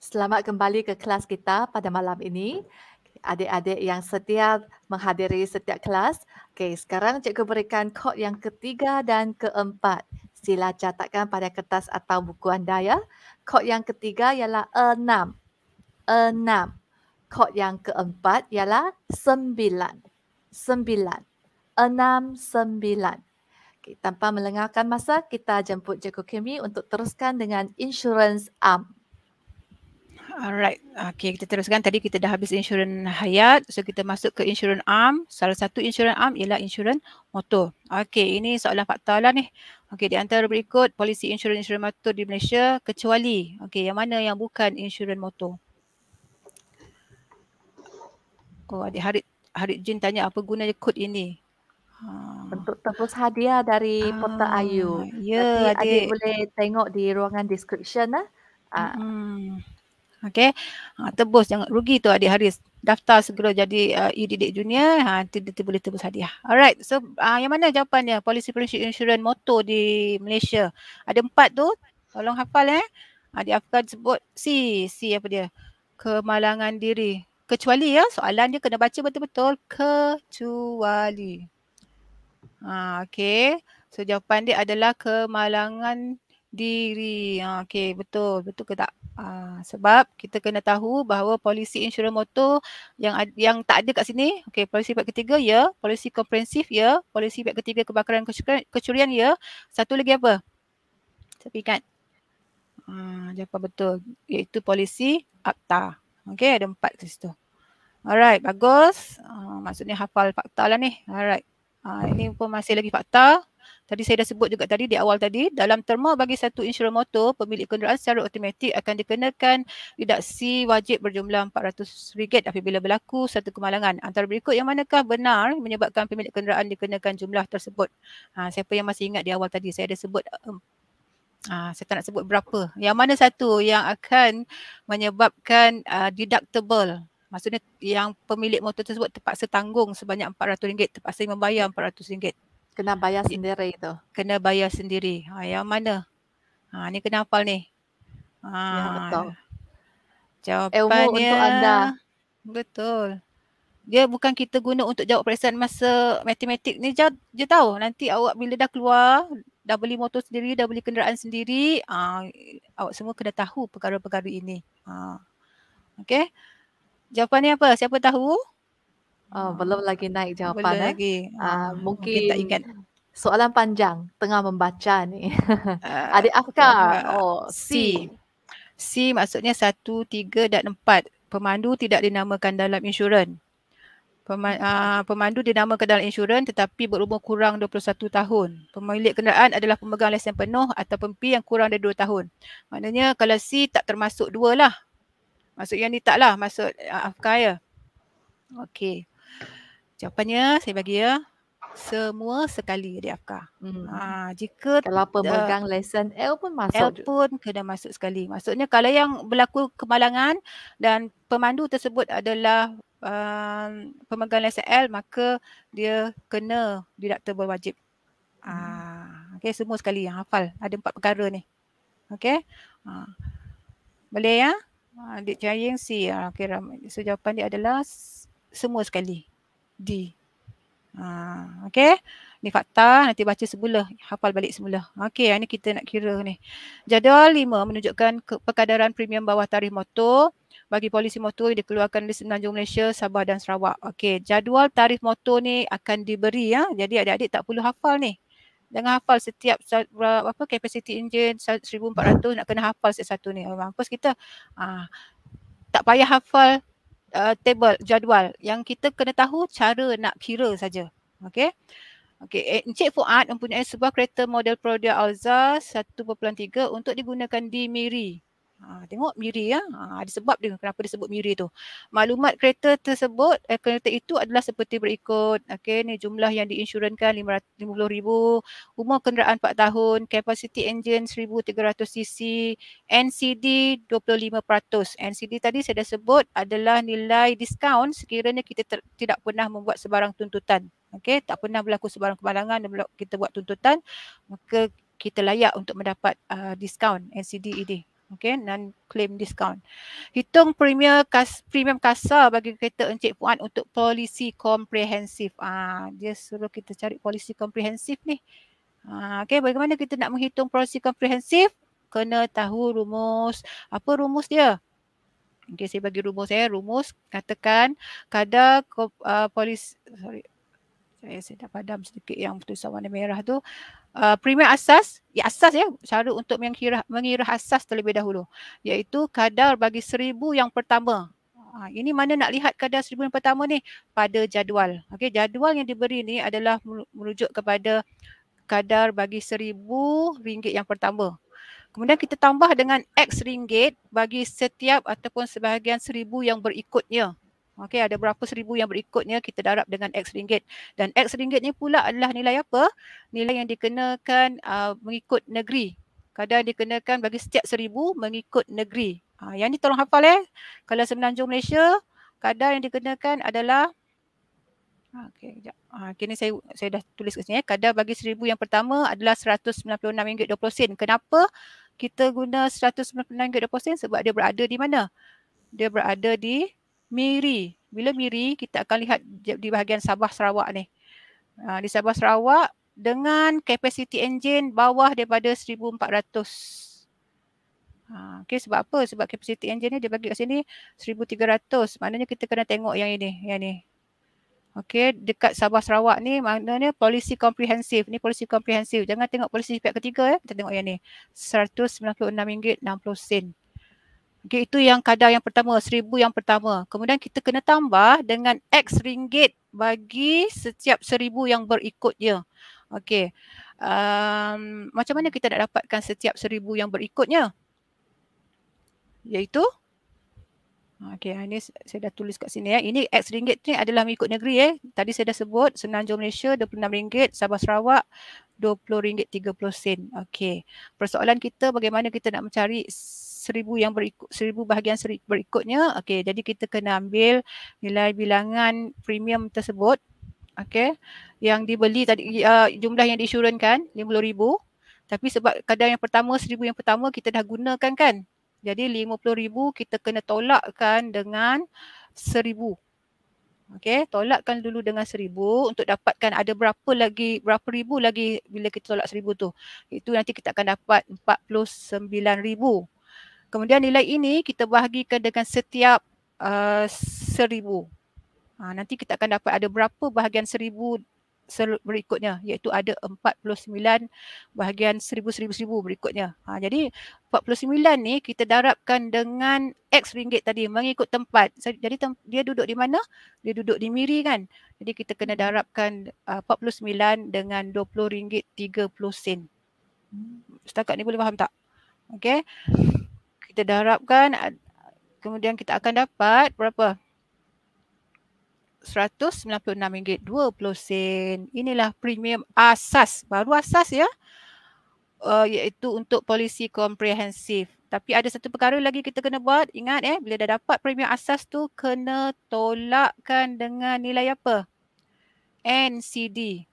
Selamat kembali ke kelas kita pada malam ini. Adik-adik yang setia menghadiri setiap kelas. Okey, sekarang cikgu berikan kod yang ketiga dan keempat. Sila catatkan pada kertas atau buku anda ya. Kod yang ketiga ialah enam. Enam. Kod yang keempat ialah sembilan. Sembilan. Enam, sembilan. Okay, tanpa melengahkan masa, kita jemput Cikgu Kimi untuk teruskan dengan insurance am. Um. Alright, okay, kita teruskan. Tadi kita dah habis insurans hayat, so kita masuk ke insurans am. Salah satu insurans am ialah insurans motor. Okay, ini soalan fakta lah ni. Okay, di antara berikut polisi insurans insurans motor di Malaysia kecuali, okay, yang mana yang bukan insurans motor? Oh, adik Harit, Harit Jin tanya apa gunanya kod ini? Untuk ah. tebus hadiah dari ah, Porta Ayu. Ya, adik. adik boleh tengok di ruangan description lah. Hmm. Okay, Ha, tebus jangan rugi tu adik Haris. Daftar segera jadi uh, e-didik junior. Ha, nanti boleh tebus hadiah. Alright. So uh, yang mana jawapannya? Polisi polisi insurans motor di Malaysia. Ada empat tu. Tolong hafal eh. Adik ha, Afgan sebut C. C apa dia? Kemalangan diri. Kecuali ya. Soalan dia kena baca betul-betul. Kecuali. Ha, okay. So jawapan dia adalah kemalangan diri diri. Ah, okey, betul. Betul ke tak? Aa, ah, sebab kita kena tahu bahawa polisi insurans motor yang yang tak ada kat sini, okey, polisi pihak ketiga ya, polisi komprehensif ya, polisi pihak ketiga kebakaran kecurian, kecurian ya. Satu lagi apa? Saya ingat. Ah, betul iaitu polisi akta. Okey, ada empat kat situ. Alright, bagus. Uh, maksudnya hafal fakta lah ni. Alright. Uh, ini pun masih lagi fakta. Tadi saya dah sebut juga tadi di awal tadi dalam terma bagi satu insurans motor pemilik kenderaan secara automatik akan dikenakan deduksi wajib berjumlah RM400 apabila berlaku satu kemalangan. Antara berikut yang manakah benar menyebabkan pemilik kenderaan dikenakan jumlah tersebut? Ha, siapa yang masih ingat di awal tadi saya ada sebut um, Ha, saya tak nak sebut berapa. Yang mana satu yang akan menyebabkan uh, deductible. Maksudnya yang pemilik motor tersebut terpaksa tanggung sebanyak RM400. Terpaksa membayar RM400 kena bayar sendiri itu. Kena bayar sendiri. Ha, yang mana? Ha, ni kena hafal ni. Ha, ya, betul. Eh, jawapannya. Ilmu untuk anda. Betul. Dia bukan kita guna untuk jawab perasaan masa matematik ni. Dia, dia tahu nanti awak bila dah keluar, dah beli motor sendiri, dah beli kenderaan sendiri, ha, awak semua kena tahu perkara-perkara ini. Ha. Okay. Jawapannya apa? Siapa tahu? Okay. Uh, belum lagi naik jawapan. Belum eh. lagi. Uh, ah, uh, ah, mungkin, mungkin tak ingat. Soalan panjang tengah membaca ni. Uh, Adik Afkar. Uh, oh, C. C maksudnya satu, tiga dan empat. Pemandu tidak dinamakan dalam insurans. Pemandu dinamakan dalam insurans tetapi berumur kurang 21 tahun. Pemilik kenderaan adalah pemegang lesen penuh atau pempi yang kurang dari 2 tahun. Maknanya kalau C tak termasuk 2 lah. Maksud yang ni tak lah. Maksud Afkar ya. Okey. Jawapannya saya bagi ya. Semua sekali dia Afka. Hmm. Ha, jika kalau pemegang lesen L pun masuk. L pun juga. kena masuk sekali. Maksudnya kalau yang berlaku kemalangan dan pemandu tersebut adalah uh, pemegang lesen L maka dia kena deductible berwajib. Ha, ah, hmm. okay, semua sekali yang hafal. Ada empat perkara ni. Okay. Ha. Ah. Boleh ya? Adik Cahaya yang C. Okay, So jawapan dia adalah semua sekali. D. Ha, okay. Ni fakta. Nanti baca semula. Hafal balik semula. Okay. Yang ni kita nak kira ni. Jadual 5 menunjukkan perkadaran premium bawah tarif motor bagi polisi motor yang dikeluarkan di Semenanjung Malaysia, Sabah dan Sarawak. Okay, jadual tarif motor ni akan diberi ya. Jadi adik-adik tak perlu hafal ni. Jangan hafal setiap apa capacity engine 1400 nak kena hafal setiap satu ni. Mampus kita. Ah, tak payah hafal uh, table jadual yang kita kena tahu cara nak kira saja. Okey. Okey, eh, Encik Fuad mempunyai sebuah kereta model Prodia Alza 1.3 untuk digunakan di Miri. Ha, tengok Miri ya. Ha, ada sebab dia kenapa disebut Miri tu. Maklumat kereta tersebut eh, kereta itu adalah seperti berikut. Okey, ni jumlah yang diinsurankan 550,000, umur kenderaan 4 tahun, capacity engine 1300 cc, NCD 25%. NCD tadi saya dah sebut adalah nilai diskaun sekiranya kita ter- tidak pernah membuat sebarang tuntutan. Okey, tak pernah berlaku sebarang kemalangan dan kita buat tuntutan, maka kita layak untuk mendapat uh, diskaun NCD ini okay non claim discount hitung premium kas, premium kasa bagi kereta Encik Puan untuk polisi komprehensif ah dia suruh kita cari polisi komprehensif ni ah okay bagaimana kita nak menghitung polisi komprehensif kena tahu rumus apa rumus dia Okay, saya bagi rumus ya. Rumus katakan kadar uh, polis sorry, saya saya tak padam sedikit yang sama warna merah tu. Uh, primer asas, ya asas ya, cara untuk mengira, mengira asas terlebih dahulu. Iaitu kadar bagi seribu yang pertama. Ha, ini mana nak lihat kadar seribu yang pertama ni? Pada jadual. Okay, jadual yang diberi ni adalah merujuk kepada kadar bagi seribu ringgit yang pertama. Kemudian kita tambah dengan X ringgit bagi setiap ataupun sebahagian seribu yang berikutnya. Okey, ada berapa seribu yang berikutnya kita darab dengan X ringgit. Dan X ringgit ni pula adalah nilai apa? Nilai yang dikenakan uh, mengikut negeri. Kadang dikenakan bagi setiap seribu mengikut negeri. Uh, yang ni tolong hafal eh. Kalau semenanjung Malaysia, kadang yang dikenakan adalah ha, Okey, kejap. Ha, kini saya saya dah tulis kat sini. Eh. Kadar bagi seribu yang pertama adalah RM196.20. Kenapa kita guna RM196.20? Sebab dia berada di mana? Dia berada di Miri. Bila Miri, kita akan lihat di bahagian Sabah Sarawak ni. Ah, di Sabah Sarawak dengan capacity engine bawah daripada 1400. Ah, okay, sebab apa? Sebab capacity engine ni dia bagi kat sini 1300. Maknanya kita kena tengok yang ini. Yang ni. Okay, dekat Sabah Sarawak ni maknanya polisi komprehensif. Ni polisi komprehensif. Jangan tengok polisi pihak ketiga ya. Eh. Kita tengok yang ni. RM196.60. Okay, itu yang kadar yang pertama, seribu yang pertama. Kemudian kita kena tambah dengan X ringgit bagi setiap seribu yang berikutnya. Okey. Um, macam mana kita nak dapatkan setiap seribu yang berikutnya? Iaitu? Okey, ini saya dah tulis kat sini. Ya. Ini X ringgit ni adalah mengikut negeri. Eh. Tadi saya dah sebut Senanjung Malaysia RM26, Sabah Sarawak RM20.30. Okey. Persoalan kita bagaimana kita nak mencari seribu yang berikut seribu bahagian seri, berikutnya okey jadi kita kena ambil nilai bilangan premium tersebut okey yang dibeli tadi uh, jumlah yang diisurankan 50000 tapi sebab kadang yang pertama seribu yang pertama kita dah gunakan kan jadi 50000 kita kena tolakkan dengan seribu Okey, tolakkan dulu dengan seribu untuk dapatkan ada berapa lagi, berapa ribu lagi bila kita tolak seribu tu. Itu nanti kita akan dapat empat puluh sembilan ribu. Kemudian nilai ini kita bahagikan dengan setiap uh, seribu. Ha, nanti kita akan dapat ada berapa bahagian seribu berikutnya iaitu ada 49 bahagian seribu seribu berikutnya. Ha, jadi 49 ni kita darabkan dengan X ringgit tadi mengikut tempat. Jadi tem- dia duduk di mana? Dia duduk di Miri kan? Jadi kita kena darabkan uh, 49 dengan 20 ringgit 30 sen. Hmm, setakat ni boleh faham tak? Okay kita harapkan kemudian kita akan dapat berapa? RM196.20. Inilah premium asas. Baru asas ya. Uh, iaitu untuk polisi komprehensif. Tapi ada satu perkara lagi kita kena buat. Ingat eh, bila dah dapat premium asas tu, kena tolakkan dengan nilai apa? NCD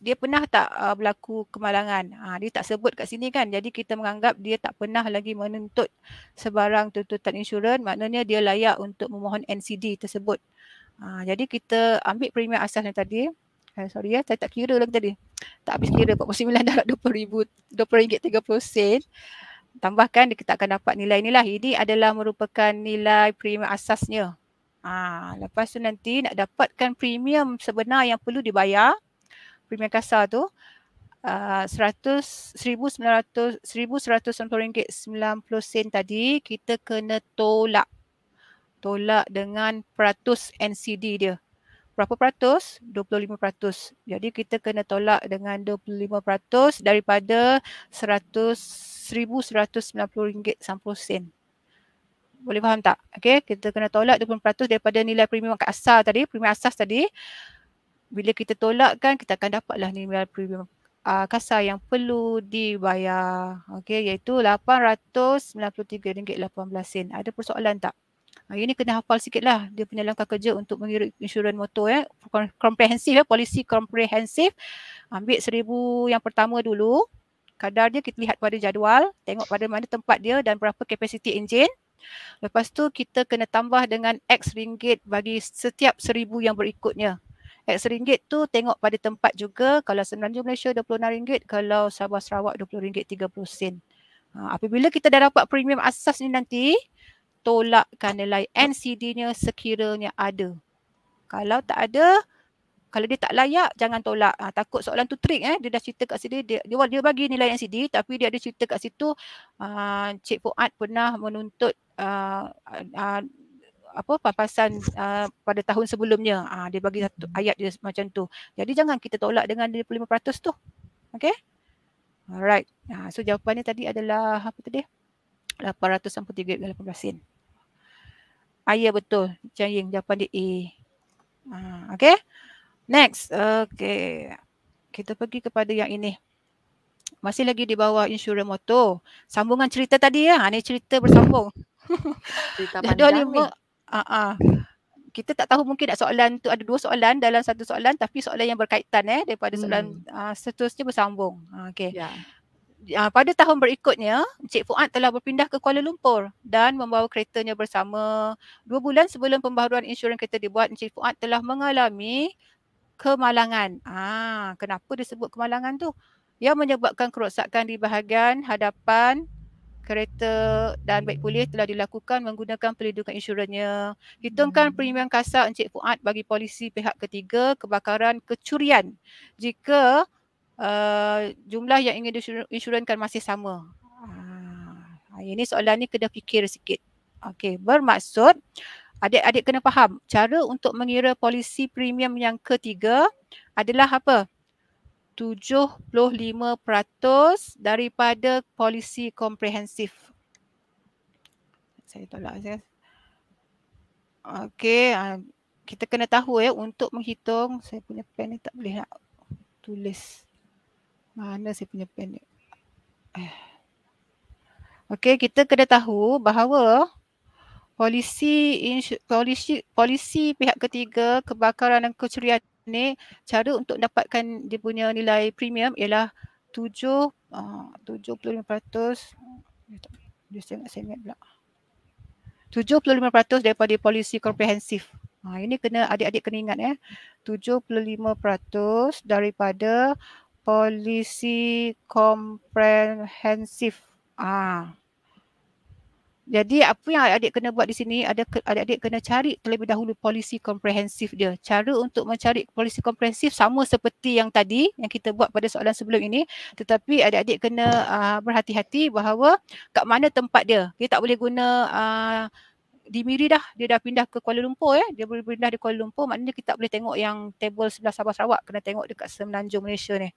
dia pernah tak uh, berlaku kemalangan? Ha, dia tak sebut kat sini kan. Jadi kita menganggap dia tak pernah lagi menuntut sebarang tuntutan insurans. Maknanya dia layak untuk memohon NCD tersebut. Ha, jadi kita ambil premium asas yang tadi. Eh, sorry ya, saya tak kira lagi tadi. Tak habis kira RM49 darat RM20.30. Tambahkan dia kita akan dapat nilai inilah. Ini adalah merupakan nilai premium asasnya. Ha, lepas tu nanti nak dapatkan premium sebenar yang perlu dibayar premium kasar tu uh, 100 1900 1190 90 sen tadi kita kena tolak tolak dengan peratus NCD dia berapa peratus 25 jadi kita kena tolak dengan 25 peratus daripada 100 1190 sen boleh faham tak? Okay, kita kena tolak 20% daripada nilai premium kat tadi, premium asas tadi bila kita tolakkan kita akan dapatlah ni nilai premium uh, kasar yang perlu dibayar okey iaitu RM893.18 ada persoalan tak uh, ini kena hafal sikitlah dia punya langkah kerja untuk mengira insurans motor ya komprehensif ya polisi komprehensif ambil seribu yang pertama dulu kadar dia kita lihat pada jadual tengok pada mana tempat dia dan berapa kapasiti enjin Lepas tu kita kena tambah dengan X ringgit bagi setiap seribu yang berikutnya X ringgit tu tengok pada tempat juga kalau Semenanjung Malaysia RM26 kalau Sabah Sarawak RM20.30 sen. Ha, apabila kita dah dapat premium asas ni nanti tolakkan nilai NCD-nya sekiranya ada. Kalau tak ada kalau dia tak layak jangan tolak. Ha, takut soalan tu trick eh. Dia dah cerita kat sini dia dia, dia bagi nilai NCD tapi dia ada cerita kat situ uh, Cik Fuad pernah menuntut uh, uh, apa papasan uh, pada tahun sebelumnya uh, dia bagi satu hmm. ayat dia macam tu jadi jangan kita tolak dengan 25% tu okay? alright uh, so jawapannya tadi adalah apa tadi 800 sampai 3.18 sen Aya ah, ya, betul Chaying jawapan dia A uh, okey next Okay. kita pergi kepada yang ini masih lagi di bawah insurans motor. Sambungan cerita tadi ya. Ini cerita bersambung. Cerita pandang Ah uh-uh. Kita tak tahu mungkin ada soalan tu ada dua soalan dalam satu soalan tapi soalan yang berkaitan eh daripada soalan uh, seterusnya bersambung. Uh, ah, okay. Ya. Yeah. pada tahun berikutnya, Cik Fuad telah berpindah ke Kuala Lumpur dan membawa keretanya bersama. Dua bulan sebelum pembaharuan insurans kereta dibuat, Cik Fuad telah mengalami kemalangan. Ah, kenapa disebut kemalangan tu? Ia menyebabkan kerosakan di bahagian hadapan kereta dan baik pulih telah dilakukan menggunakan pelindungan insurannya. Hitungkan hmm. premium kasar Encik Fuad bagi polisi pihak ketiga kebakaran kecurian jika uh, jumlah yang ingin diinsurankan masih sama. Ah, ah, ini soalan ni kena fikir sikit. Okey, bermaksud adik-adik kena faham cara untuk mengira polisi premium yang ketiga adalah apa? 75% daripada polisi komprehensif. Saya tolak saja. Okey, ah, kita kena tahu ya untuk menghitung saya punya pen ni tak boleh nak tulis. Mana saya punya pen ni? Eh. Okey, kita kena tahu bahawa polisi polisi polisi pihak ketiga kebakaran dan kecurian ni cara untuk dapatkan dia punya nilai premium ialah 7 uh, 75% dia sangat sangat pula 75% daripada polisi komprehensif. Ha, ini kena adik-adik kena ingat eh. 75% daripada polisi komprehensif. Ah. Jadi apa yang adik-adik kena buat di sini, adik-adik kena cari terlebih dahulu polisi komprehensif dia. Cara untuk mencari polisi komprehensif sama seperti yang tadi yang kita buat pada soalan sebelum ini. Tetapi adik-adik kena uh, berhati-hati bahawa kat mana tempat dia. Dia tak boleh guna uh, di Miri dah dia dah pindah ke Kuala Lumpur eh dia boleh pindah di Kuala Lumpur maknanya kita tak boleh tengok yang table sebelah Sabah Sarawak kena tengok dekat semenanjung Malaysia ni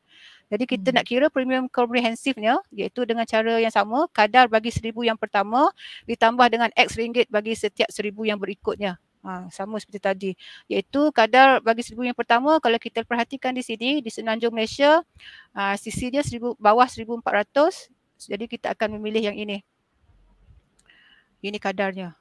jadi kita hmm. nak kira premium comprehensive iaitu dengan cara yang sama kadar bagi seribu yang pertama ditambah dengan X ringgit bagi setiap seribu yang berikutnya Ha, sama seperti tadi iaitu kadar bagi seribu yang pertama kalau kita perhatikan di sini di Semenanjung Malaysia ha, sisi dia seribu, bawah seribu empat ratus. jadi kita akan memilih yang ini ini kadarnya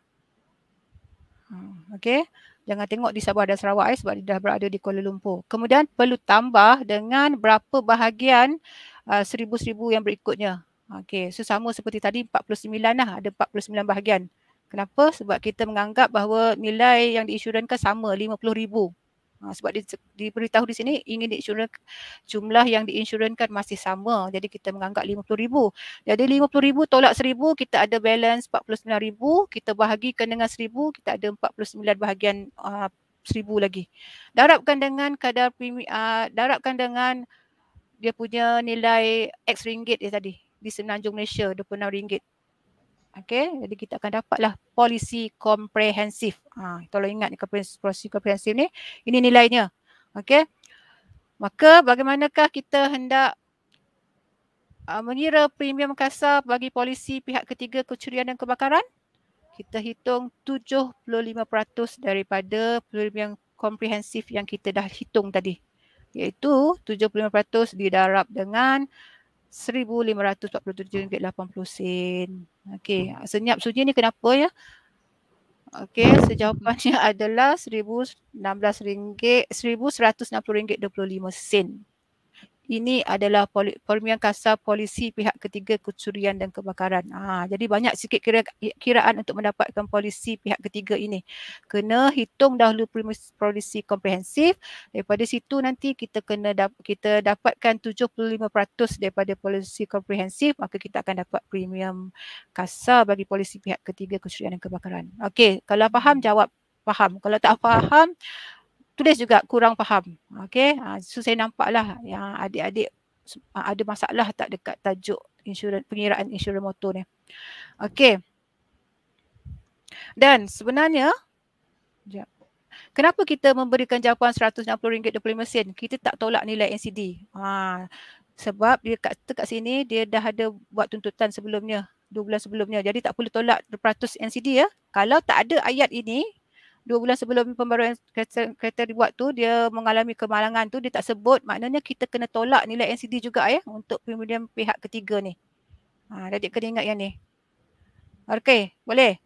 Ha, okey. Jangan tengok di Sabah dan Sarawak eh, sebab dia dah berada di Kuala Lumpur. Kemudian perlu tambah dengan berapa bahagian uh, seribu-seribu uh, yang berikutnya. Okey. So sama seperti tadi 49 lah. Ada 49 bahagian. Kenapa? Sebab kita menganggap bahawa nilai yang diisyurankan sama 50 ribu. Ha, sebab diberitahu di sini ingin diinsuran jumlah yang diinsurankan masih sama. Jadi kita menganggap RM50,000. Jadi RM50,000 tolak RM1,000 kita ada balance RM49,000. Kita bahagikan dengan RM1,000 kita ada RM49 bahagian ha, RM1,000 uh, lagi. Darabkan dengan kadar premi, uh, ha, darabkan dengan dia punya nilai X ringgit dia tadi di Semenanjung Malaysia RM26. Okay, jadi kita akan dapatlah polisi komprehensif. Ha, tolong ingat ni polisi komprehensif ni. Ini nilainya. Okay. Maka bagaimanakah kita hendak uh, mengira premium kasar bagi polisi pihak ketiga kecurian dan kebakaran? Kita hitung 75% daripada premium komprehensif yang kita dah hitung tadi. Iaitu 75% didarab dengan RM1,547.80. Okey, hmm. senyap suji ni kenapa ya? Okey, jawapannya adalah ringgit 25 sen ini adalah poli, polimian kasar polisi pihak ketiga kecurian dan kebakaran. Ha, jadi banyak sikit kira, kiraan untuk mendapatkan polisi pihak ketiga ini. Kena hitung dahulu polisi komprehensif. Daripada situ nanti kita kena da, kita dapatkan 75% daripada polisi komprehensif maka kita akan dapat premium kasar bagi polisi pihak ketiga kecurian dan kebakaran. Okey, kalau faham jawab faham. Kalau tak faham, tulis juga kurang faham. Okey. Ha, so saya nampaklah yang adik-adik ha, ada masalah tak dekat tajuk insurans pengiraan insurans motor ni. Okey. Dan sebenarnya sekejap. Kenapa kita memberikan jawapan RM160.25 kita tak tolak nilai NCD? Ha, sebab dia kat, kat sini dia dah ada buat tuntutan sebelumnya dua bulan sebelumnya. Jadi tak perlu tolak peratus NCD ya. Kalau tak ada ayat ini, dua bulan sebelum pembaruan kereta dibuat tu dia mengalami kemalangan tu dia tak sebut maknanya kita kena tolak nilai NCD juga ya untuk kemudian pihak ketiga ni. Ha, adik kena ingat yang ni. Okay boleh?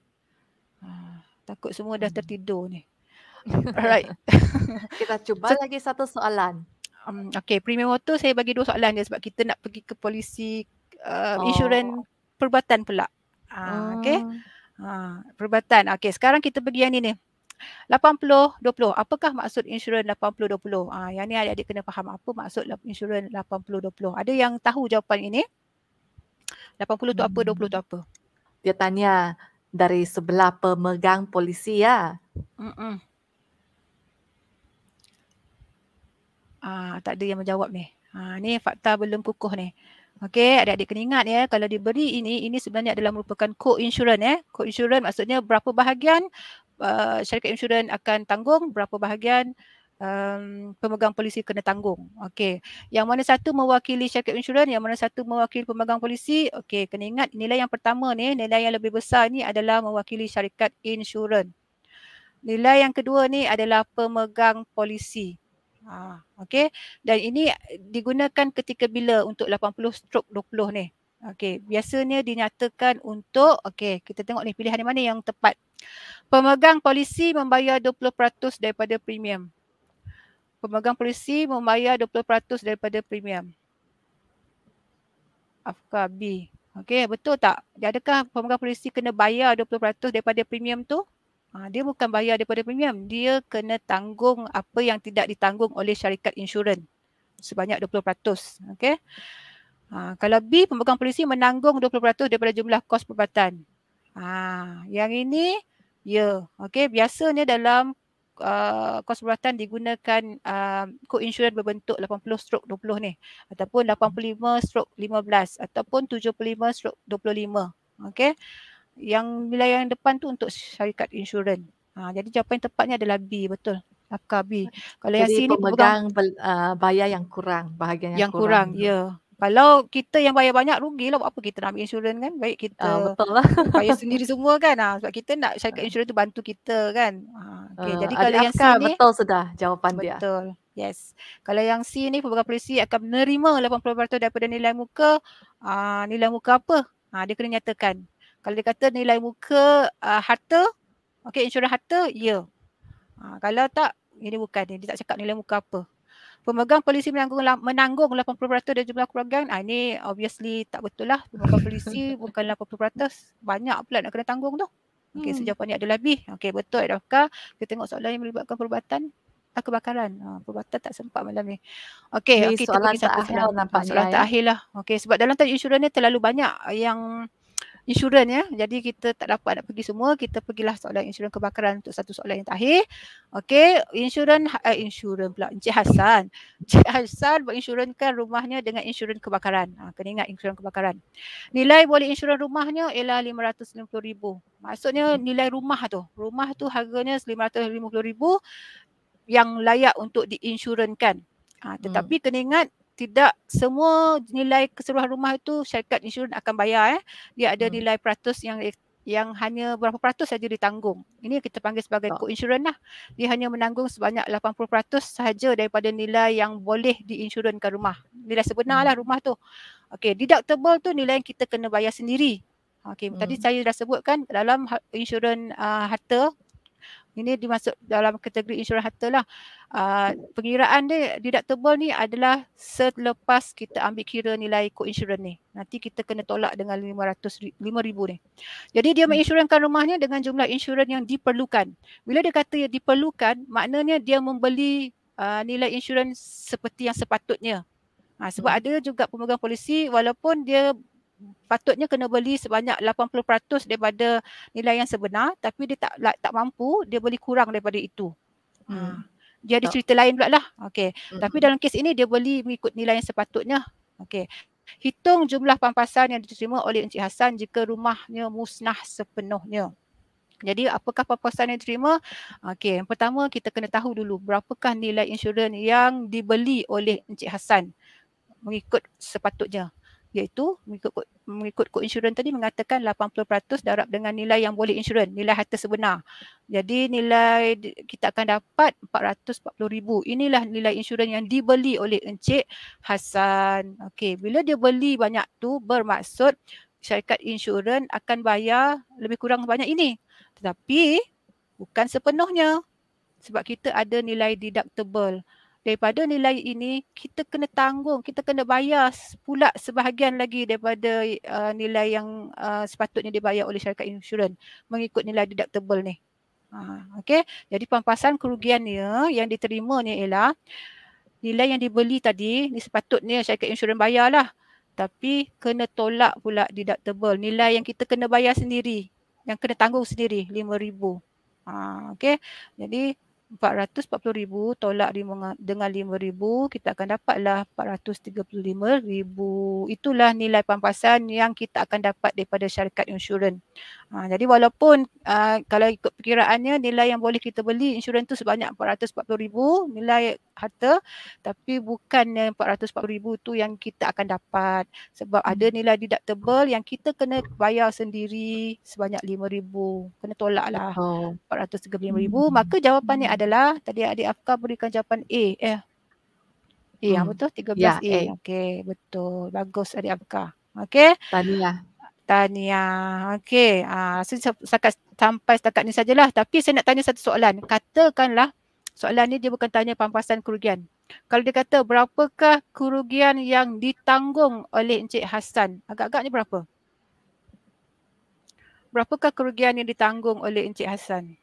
Ha, takut semua dah hmm. tertidur ni. Alright. kita cuba so, lagi satu soalan. Um, okay premium auto saya bagi dua soalan je sebab kita nak pergi ke polisi uh, oh. insurans perubatan pula. Ha, okay. Hmm. Ha, perubatan. Okey sekarang kita pergi yang ni ni. 80-20. Apakah maksud insurans 80-20? Ha, ah, yang ni adik-adik kena faham apa maksud insurans 80-20. Ada yang tahu jawapan ini? 80 hmm. tu apa, 20 tu apa? Dia tanya dari sebelah pemegang polisi ya. Mm-mm. Ah, tak ada yang menjawab ni. Ha, ah, ni fakta belum kukuh ni. Okey, adik-adik kena ingat ya, kalau diberi ini, ini sebenarnya adalah merupakan co-insurance ya. Co-insurance maksudnya berapa bahagian uh, syarikat insurans akan tanggung berapa bahagian um, pemegang polisi kena tanggung. Okey. Yang mana satu mewakili syarikat insurans, yang mana satu mewakili pemegang polisi? Okey, kena ingat nilai yang pertama ni, nilai yang lebih besar ni adalah mewakili syarikat insurans. Nilai yang kedua ni adalah pemegang polisi. Ha, okey. Dan ini digunakan ketika bila untuk 80 stroke 20 ni. Okey, biasanya dinyatakan untuk okey, kita tengok ni pilihan mana yang tepat pemegang polisi membayar 20% daripada premium. Pemegang polisi membayar 20% daripada premium. Afka B. Okey, betul tak? Adakah pemegang polisi kena bayar 20% daripada premium tu? Ha, dia bukan bayar daripada premium. Dia kena tanggung apa yang tidak ditanggung oleh syarikat insurans. Sebanyak 20%. Okey. Ha, kalau B, pemegang polisi menanggung 20% daripada jumlah kos perubatan. Ha, yang ini, Ya, okey biasanya dalam Uh, kos perubatan digunakan uh, kod insurans berbentuk 80 stroke 20 ni ataupun 85 stroke 15 ataupun 75 stroke 25 okey yang nilai yang depan tu untuk syarikat insurans ha, jadi jawapan yang tepatnya adalah B betul akar B kalau jadi yang sini ni pemegang, pemegang uh, bayar yang kurang bahagian yang, yang kurang, kurang ya yeah kalau kita yang bayar banyak rugilah buat apa kita nak ambil insurans kan baik kita uh, betul lah bayar sendiri semua kan ha, sebab kita nak ah. syarikat insurans tu bantu kita kan ha, okay. uh, jadi kalau yang C ni betul sudah jawapan betul. dia betul yes kalau yang C ni pegawai polisi akan menerima 80% daripada nilai muka uh, nilai muka apa ha, dia kena nyatakan kalau dia kata nilai muka uh, harta okay, insurans harta ya yeah. kalau tak ini bukan dia, dia tak cakap nilai muka apa pemegang polisi menanggung menanggung 80% dari jumlah kerugian. Ah ini obviously tak betul lah. Pemegang polisi bukan 80%, banyak pula nak kena tanggung tu. Okey, hmm. sejauh so ni ada lebih. Okey, betul adakah kita tengok soalan yang melibatkan perubatan tak ah, kebakaran. Ha, perubatan tak sempat malam ni. Okey, okey kita pergi soalan. Ah, soalan eh. terakhir lah. Okey, sebab dalam tajuk insurans ni terlalu banyak yang insurans ya. Jadi kita tak dapat nak pergi semua, kita pergilah soalan insurans kebakaran untuk satu soalan yang terakhir. Okey, insurans uh, ha, eh, insurans pula Encik Hassan. Encik Hassan berinsurankan rumahnya dengan insurans kebakaran. Ha, kena ingat insurans kebakaran. Nilai boleh insurans rumahnya ialah RM550,000. Maksudnya nilai rumah tu. Rumah tu harganya RM550,000 yang layak untuk diinsurankan. Ha, tetapi hmm. kena ingat tidak semua nilai keseluruhan rumah itu syarikat insurans akan bayar eh dia ada hmm. nilai peratus yang yang hanya berapa peratus saja ditanggung ini kita panggil sebagai co oh. insurans lah dia hanya menanggung sebanyak 80% sahaja daripada nilai yang boleh diinsurankan rumah nilai sebenar lah hmm. rumah tu okey deductible tu nilai yang kita kena bayar sendiri Okey, hmm. tadi saya dah sebutkan dalam ha, insurans uh, harta ini dimasuk dalam kategori insurans harta lah. Uh, pengiraan dia deductible ni adalah selepas kita ambil kira nilai kod insurans ni. Nanti kita kena tolak dengan RM500,000 ni. Jadi dia hmm. menginsurankan rumahnya dengan jumlah insurans yang diperlukan. Bila dia kata yang diperlukan, maknanya dia membeli uh, nilai insurans seperti yang sepatutnya. Ha, sebab hmm. ada juga pemegang polisi walaupun dia patutnya kena beli sebanyak 80% daripada nilai yang sebenar tapi dia tak like, tak mampu dia beli kurang daripada itu. Hmm. Ah. Dia ada cerita lain pula lah. Okay. Mm-hmm. Tapi dalam kes ini dia beli mengikut nilai yang sepatutnya. Okay. Hitung jumlah pampasan yang diterima oleh Encik Hassan jika rumahnya musnah sepenuhnya. Jadi apakah pampasan yang diterima? Okay. Yang pertama kita kena tahu dulu berapakah nilai insurans yang dibeli oleh Encik Hassan mengikut sepatutnya iaitu mengikut kod, mengikut kod insurans tadi mengatakan 80% darab dengan nilai yang boleh insurans, nilai harta sebenar. Jadi nilai kita akan dapat 440,000. Inilah nilai insurans yang dibeli oleh Encik Hasan. Okey, bila dia beli banyak tu bermaksud syarikat insurans akan bayar lebih kurang banyak ini. Tetapi bukan sepenuhnya sebab kita ada nilai deductible daripada nilai ini kita kena tanggung kita kena bayar pula sebahagian lagi daripada uh, nilai yang uh, sepatutnya dibayar oleh syarikat insurans mengikut nilai deductible ni ha okey jadi pampasan kerugian ni yang diterima ni ialah nilai yang dibeli tadi ni sepatutnya syarikat insurans bayar lah, tapi kena tolak pula deductible nilai yang kita kena bayar sendiri yang kena tanggung sendiri 5000 ha Okay, jadi 440,000 tolak dengan 5,000 kita akan dapatlah 435,000 itulah nilai pampasan yang kita akan dapat daripada syarikat insurans. Ha, jadi walaupun uh, kalau ikut perkiraannya nilai yang boleh kita beli insurans tu sebanyak 440,000 nilai harta tapi bukan yang 440,000 tu yang kita akan dapat sebab hmm. ada nilai deductible yang kita kena bayar sendiri sebanyak 5,000 kena tolaklah oh. 435,000 hmm. maka jawapannya adalah tadi adik Afka berikan jawapan A eh. Eh hmm. yang betul 13 yeah, A. A. Okey, betul. Bagus adik Afka. Okey. Tahniah. Tahniah. Okey. Ah ha, rasa sampai setakat ni sajalah tapi saya nak tanya satu soalan. Katakanlah soalan ni dia bukan tanya pampasan kerugian. Kalau dia kata berapakah kerugian yang ditanggung oleh Encik Hasan? Agak-agaknya berapa? Berapakah kerugian yang ditanggung oleh Encik Hasan?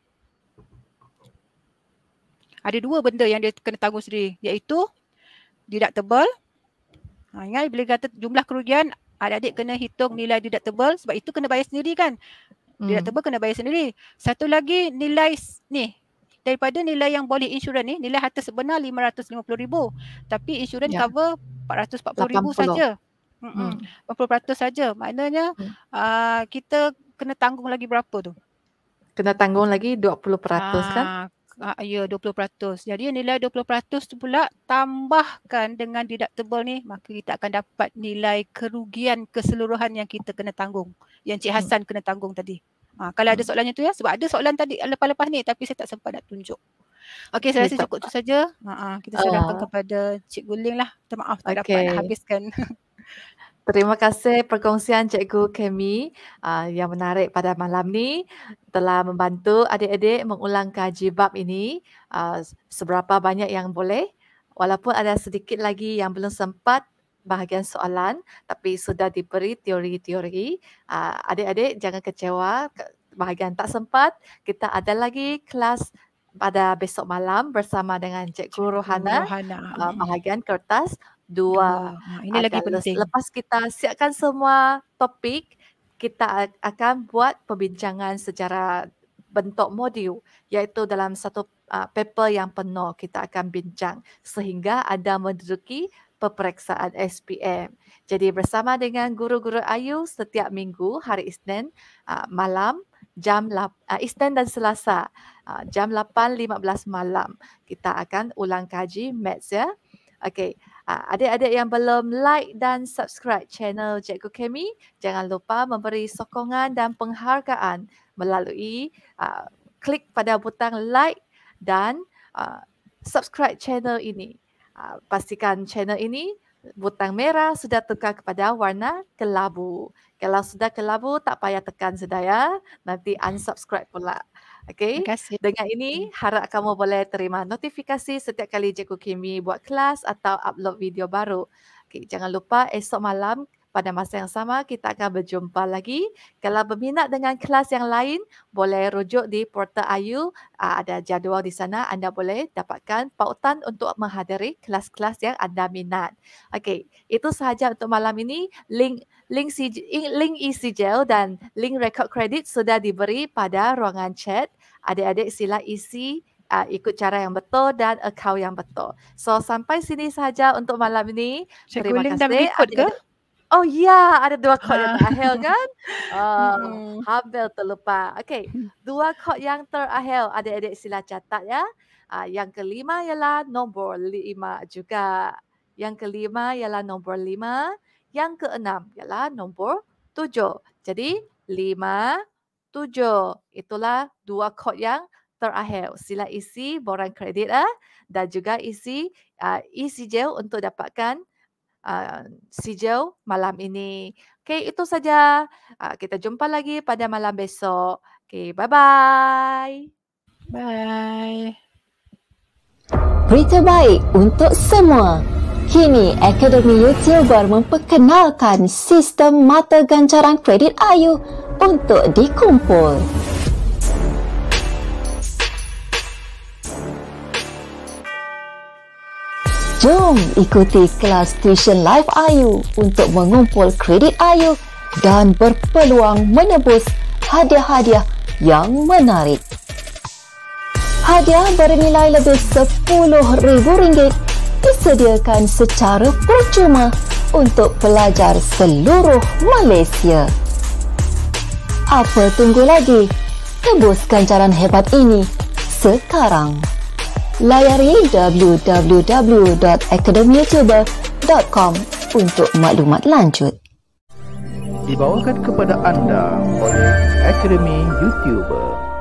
ada dua benda yang dia kena tanggung sendiri iaitu deductible. Ha, ingat bila kata jumlah kerugian adik-adik kena hitung nilai deductible sebab itu kena bayar sendiri kan. Hmm. Deductible kena bayar sendiri. Satu lagi nilai ni daripada nilai yang boleh insurans ni nilai harta sebenar 550,000 tapi insurans ya. cover 440,000 saja. Hmm. 40% saja. Maknanya hmm. uh, kita kena tanggung lagi berapa tu? Kena tanggung lagi 20% ha. Ah, kan? uh, ya yeah, 20%. Jadi nilai 20% tu pula tambahkan dengan deductible ni maka kita akan dapat nilai kerugian keseluruhan yang kita kena tanggung. Yang Cik Hasan hmm. kena tanggung tadi. Uh, kalau hmm. ada soalannya tu ya sebab ada soalan tadi lepas-lepas ni tapi saya tak sempat nak tunjuk. Okey saya rasa cukup tu saja. Uh, uh, kita serahkan uh. kepada Cik Guling lah. Minta maaf tak okay. dapat nak habiskan. Terima kasih perkongsian Cikgu Kemi uh, yang menarik pada malam ni telah membantu adik-adik mengulang kaji bab ini uh, seberapa banyak yang boleh walaupun ada sedikit lagi yang belum sempat bahagian soalan tapi sudah diberi teori-teori uh, adik-adik jangan kecewa bahagian tak sempat kita ada lagi kelas pada besok malam bersama dengan Cikgu, Cikgu Rohana, Rohana. Uh, bahagian kertas dua. Oh, ini lagi penting. Lepas kita siapkan semua topik, kita akan buat perbincangan secara bentuk modul iaitu dalam satu uh, paper yang penuh kita akan bincang sehingga ada menduduki peperiksaan SPM. Jadi bersama dengan guru-guru Ayu setiap minggu hari Isnin uh, malam jam uh, Isnin dan Selasa uh, jam 8.15 malam kita akan ulang kaji maths ya. Okey. Uh, adik-adik yang belum like dan subscribe channel Cikgu Kemi, jangan lupa memberi sokongan dan penghargaan melalui uh, klik pada butang like dan uh, subscribe channel ini. Uh, pastikan channel ini butang merah sudah tukar kepada warna kelabu. Kalau sudah kelabu tak payah tekan sedaya, Nanti unsubscribe pula. Okay. Terima kasih. Dengan ini harap kamu boleh terima notifikasi setiap kali Jeku Kimi buat kelas atau upload video baru. Okay. Jangan lupa esok malam pada masa yang sama, kita akan berjumpa lagi. Kalau berminat dengan kelas yang lain, boleh rujuk di portal IU. Ah, ada jadual di sana. Anda boleh dapatkan pautan untuk menghadiri kelas-kelas yang anda minat. Okey, itu sahaja untuk malam ini. Link link, link, link e-sijil dan link record credit sudah diberi pada ruangan chat. Adik-adik sila isi Uh, ikut cara yang betul dan akaun yang betul. So sampai sini sahaja untuk malam ini. Cikgu Terima kasih. Cikgu ikut ke? oh yeah ada dua chord yang ah. terakhir kan oh, hmm. hampir terlupa okay dua chord yang terakhir adik-adik sila catat ya uh, yang kelima ialah nombor lima juga yang kelima ialah nombor lima yang keenam ialah nombor tujuh jadi lima tujuh itulah dua chord yang terakhir sila isi borang kredit ah eh? dan juga isi uh, isi gel untuk dapatkan uh, eh, sijil malam ini. Okay, itu saja. Uh, kita jumpa lagi pada malam besok. Okay, bye-bye. Bye. Berita baik untuk semua. Kini, Akademi Youtuber memperkenalkan sistem mata ganjaran kredit Ayu untuk Dikumpul. Jom ikuti kelas tuition live Ayu untuk mengumpul kredit Ayu dan berpeluang menebus hadiah-hadiah yang menarik. Hadiah bernilai lebih rm ringgit disediakan secara percuma untuk pelajar seluruh Malaysia. Apa tunggu lagi? Tebuskan jalan hebat ini sekarang layari www.academyyoutuber.com untuk maklumat lanjut. Dibawakan kepada anda oleh Academy YouTuber.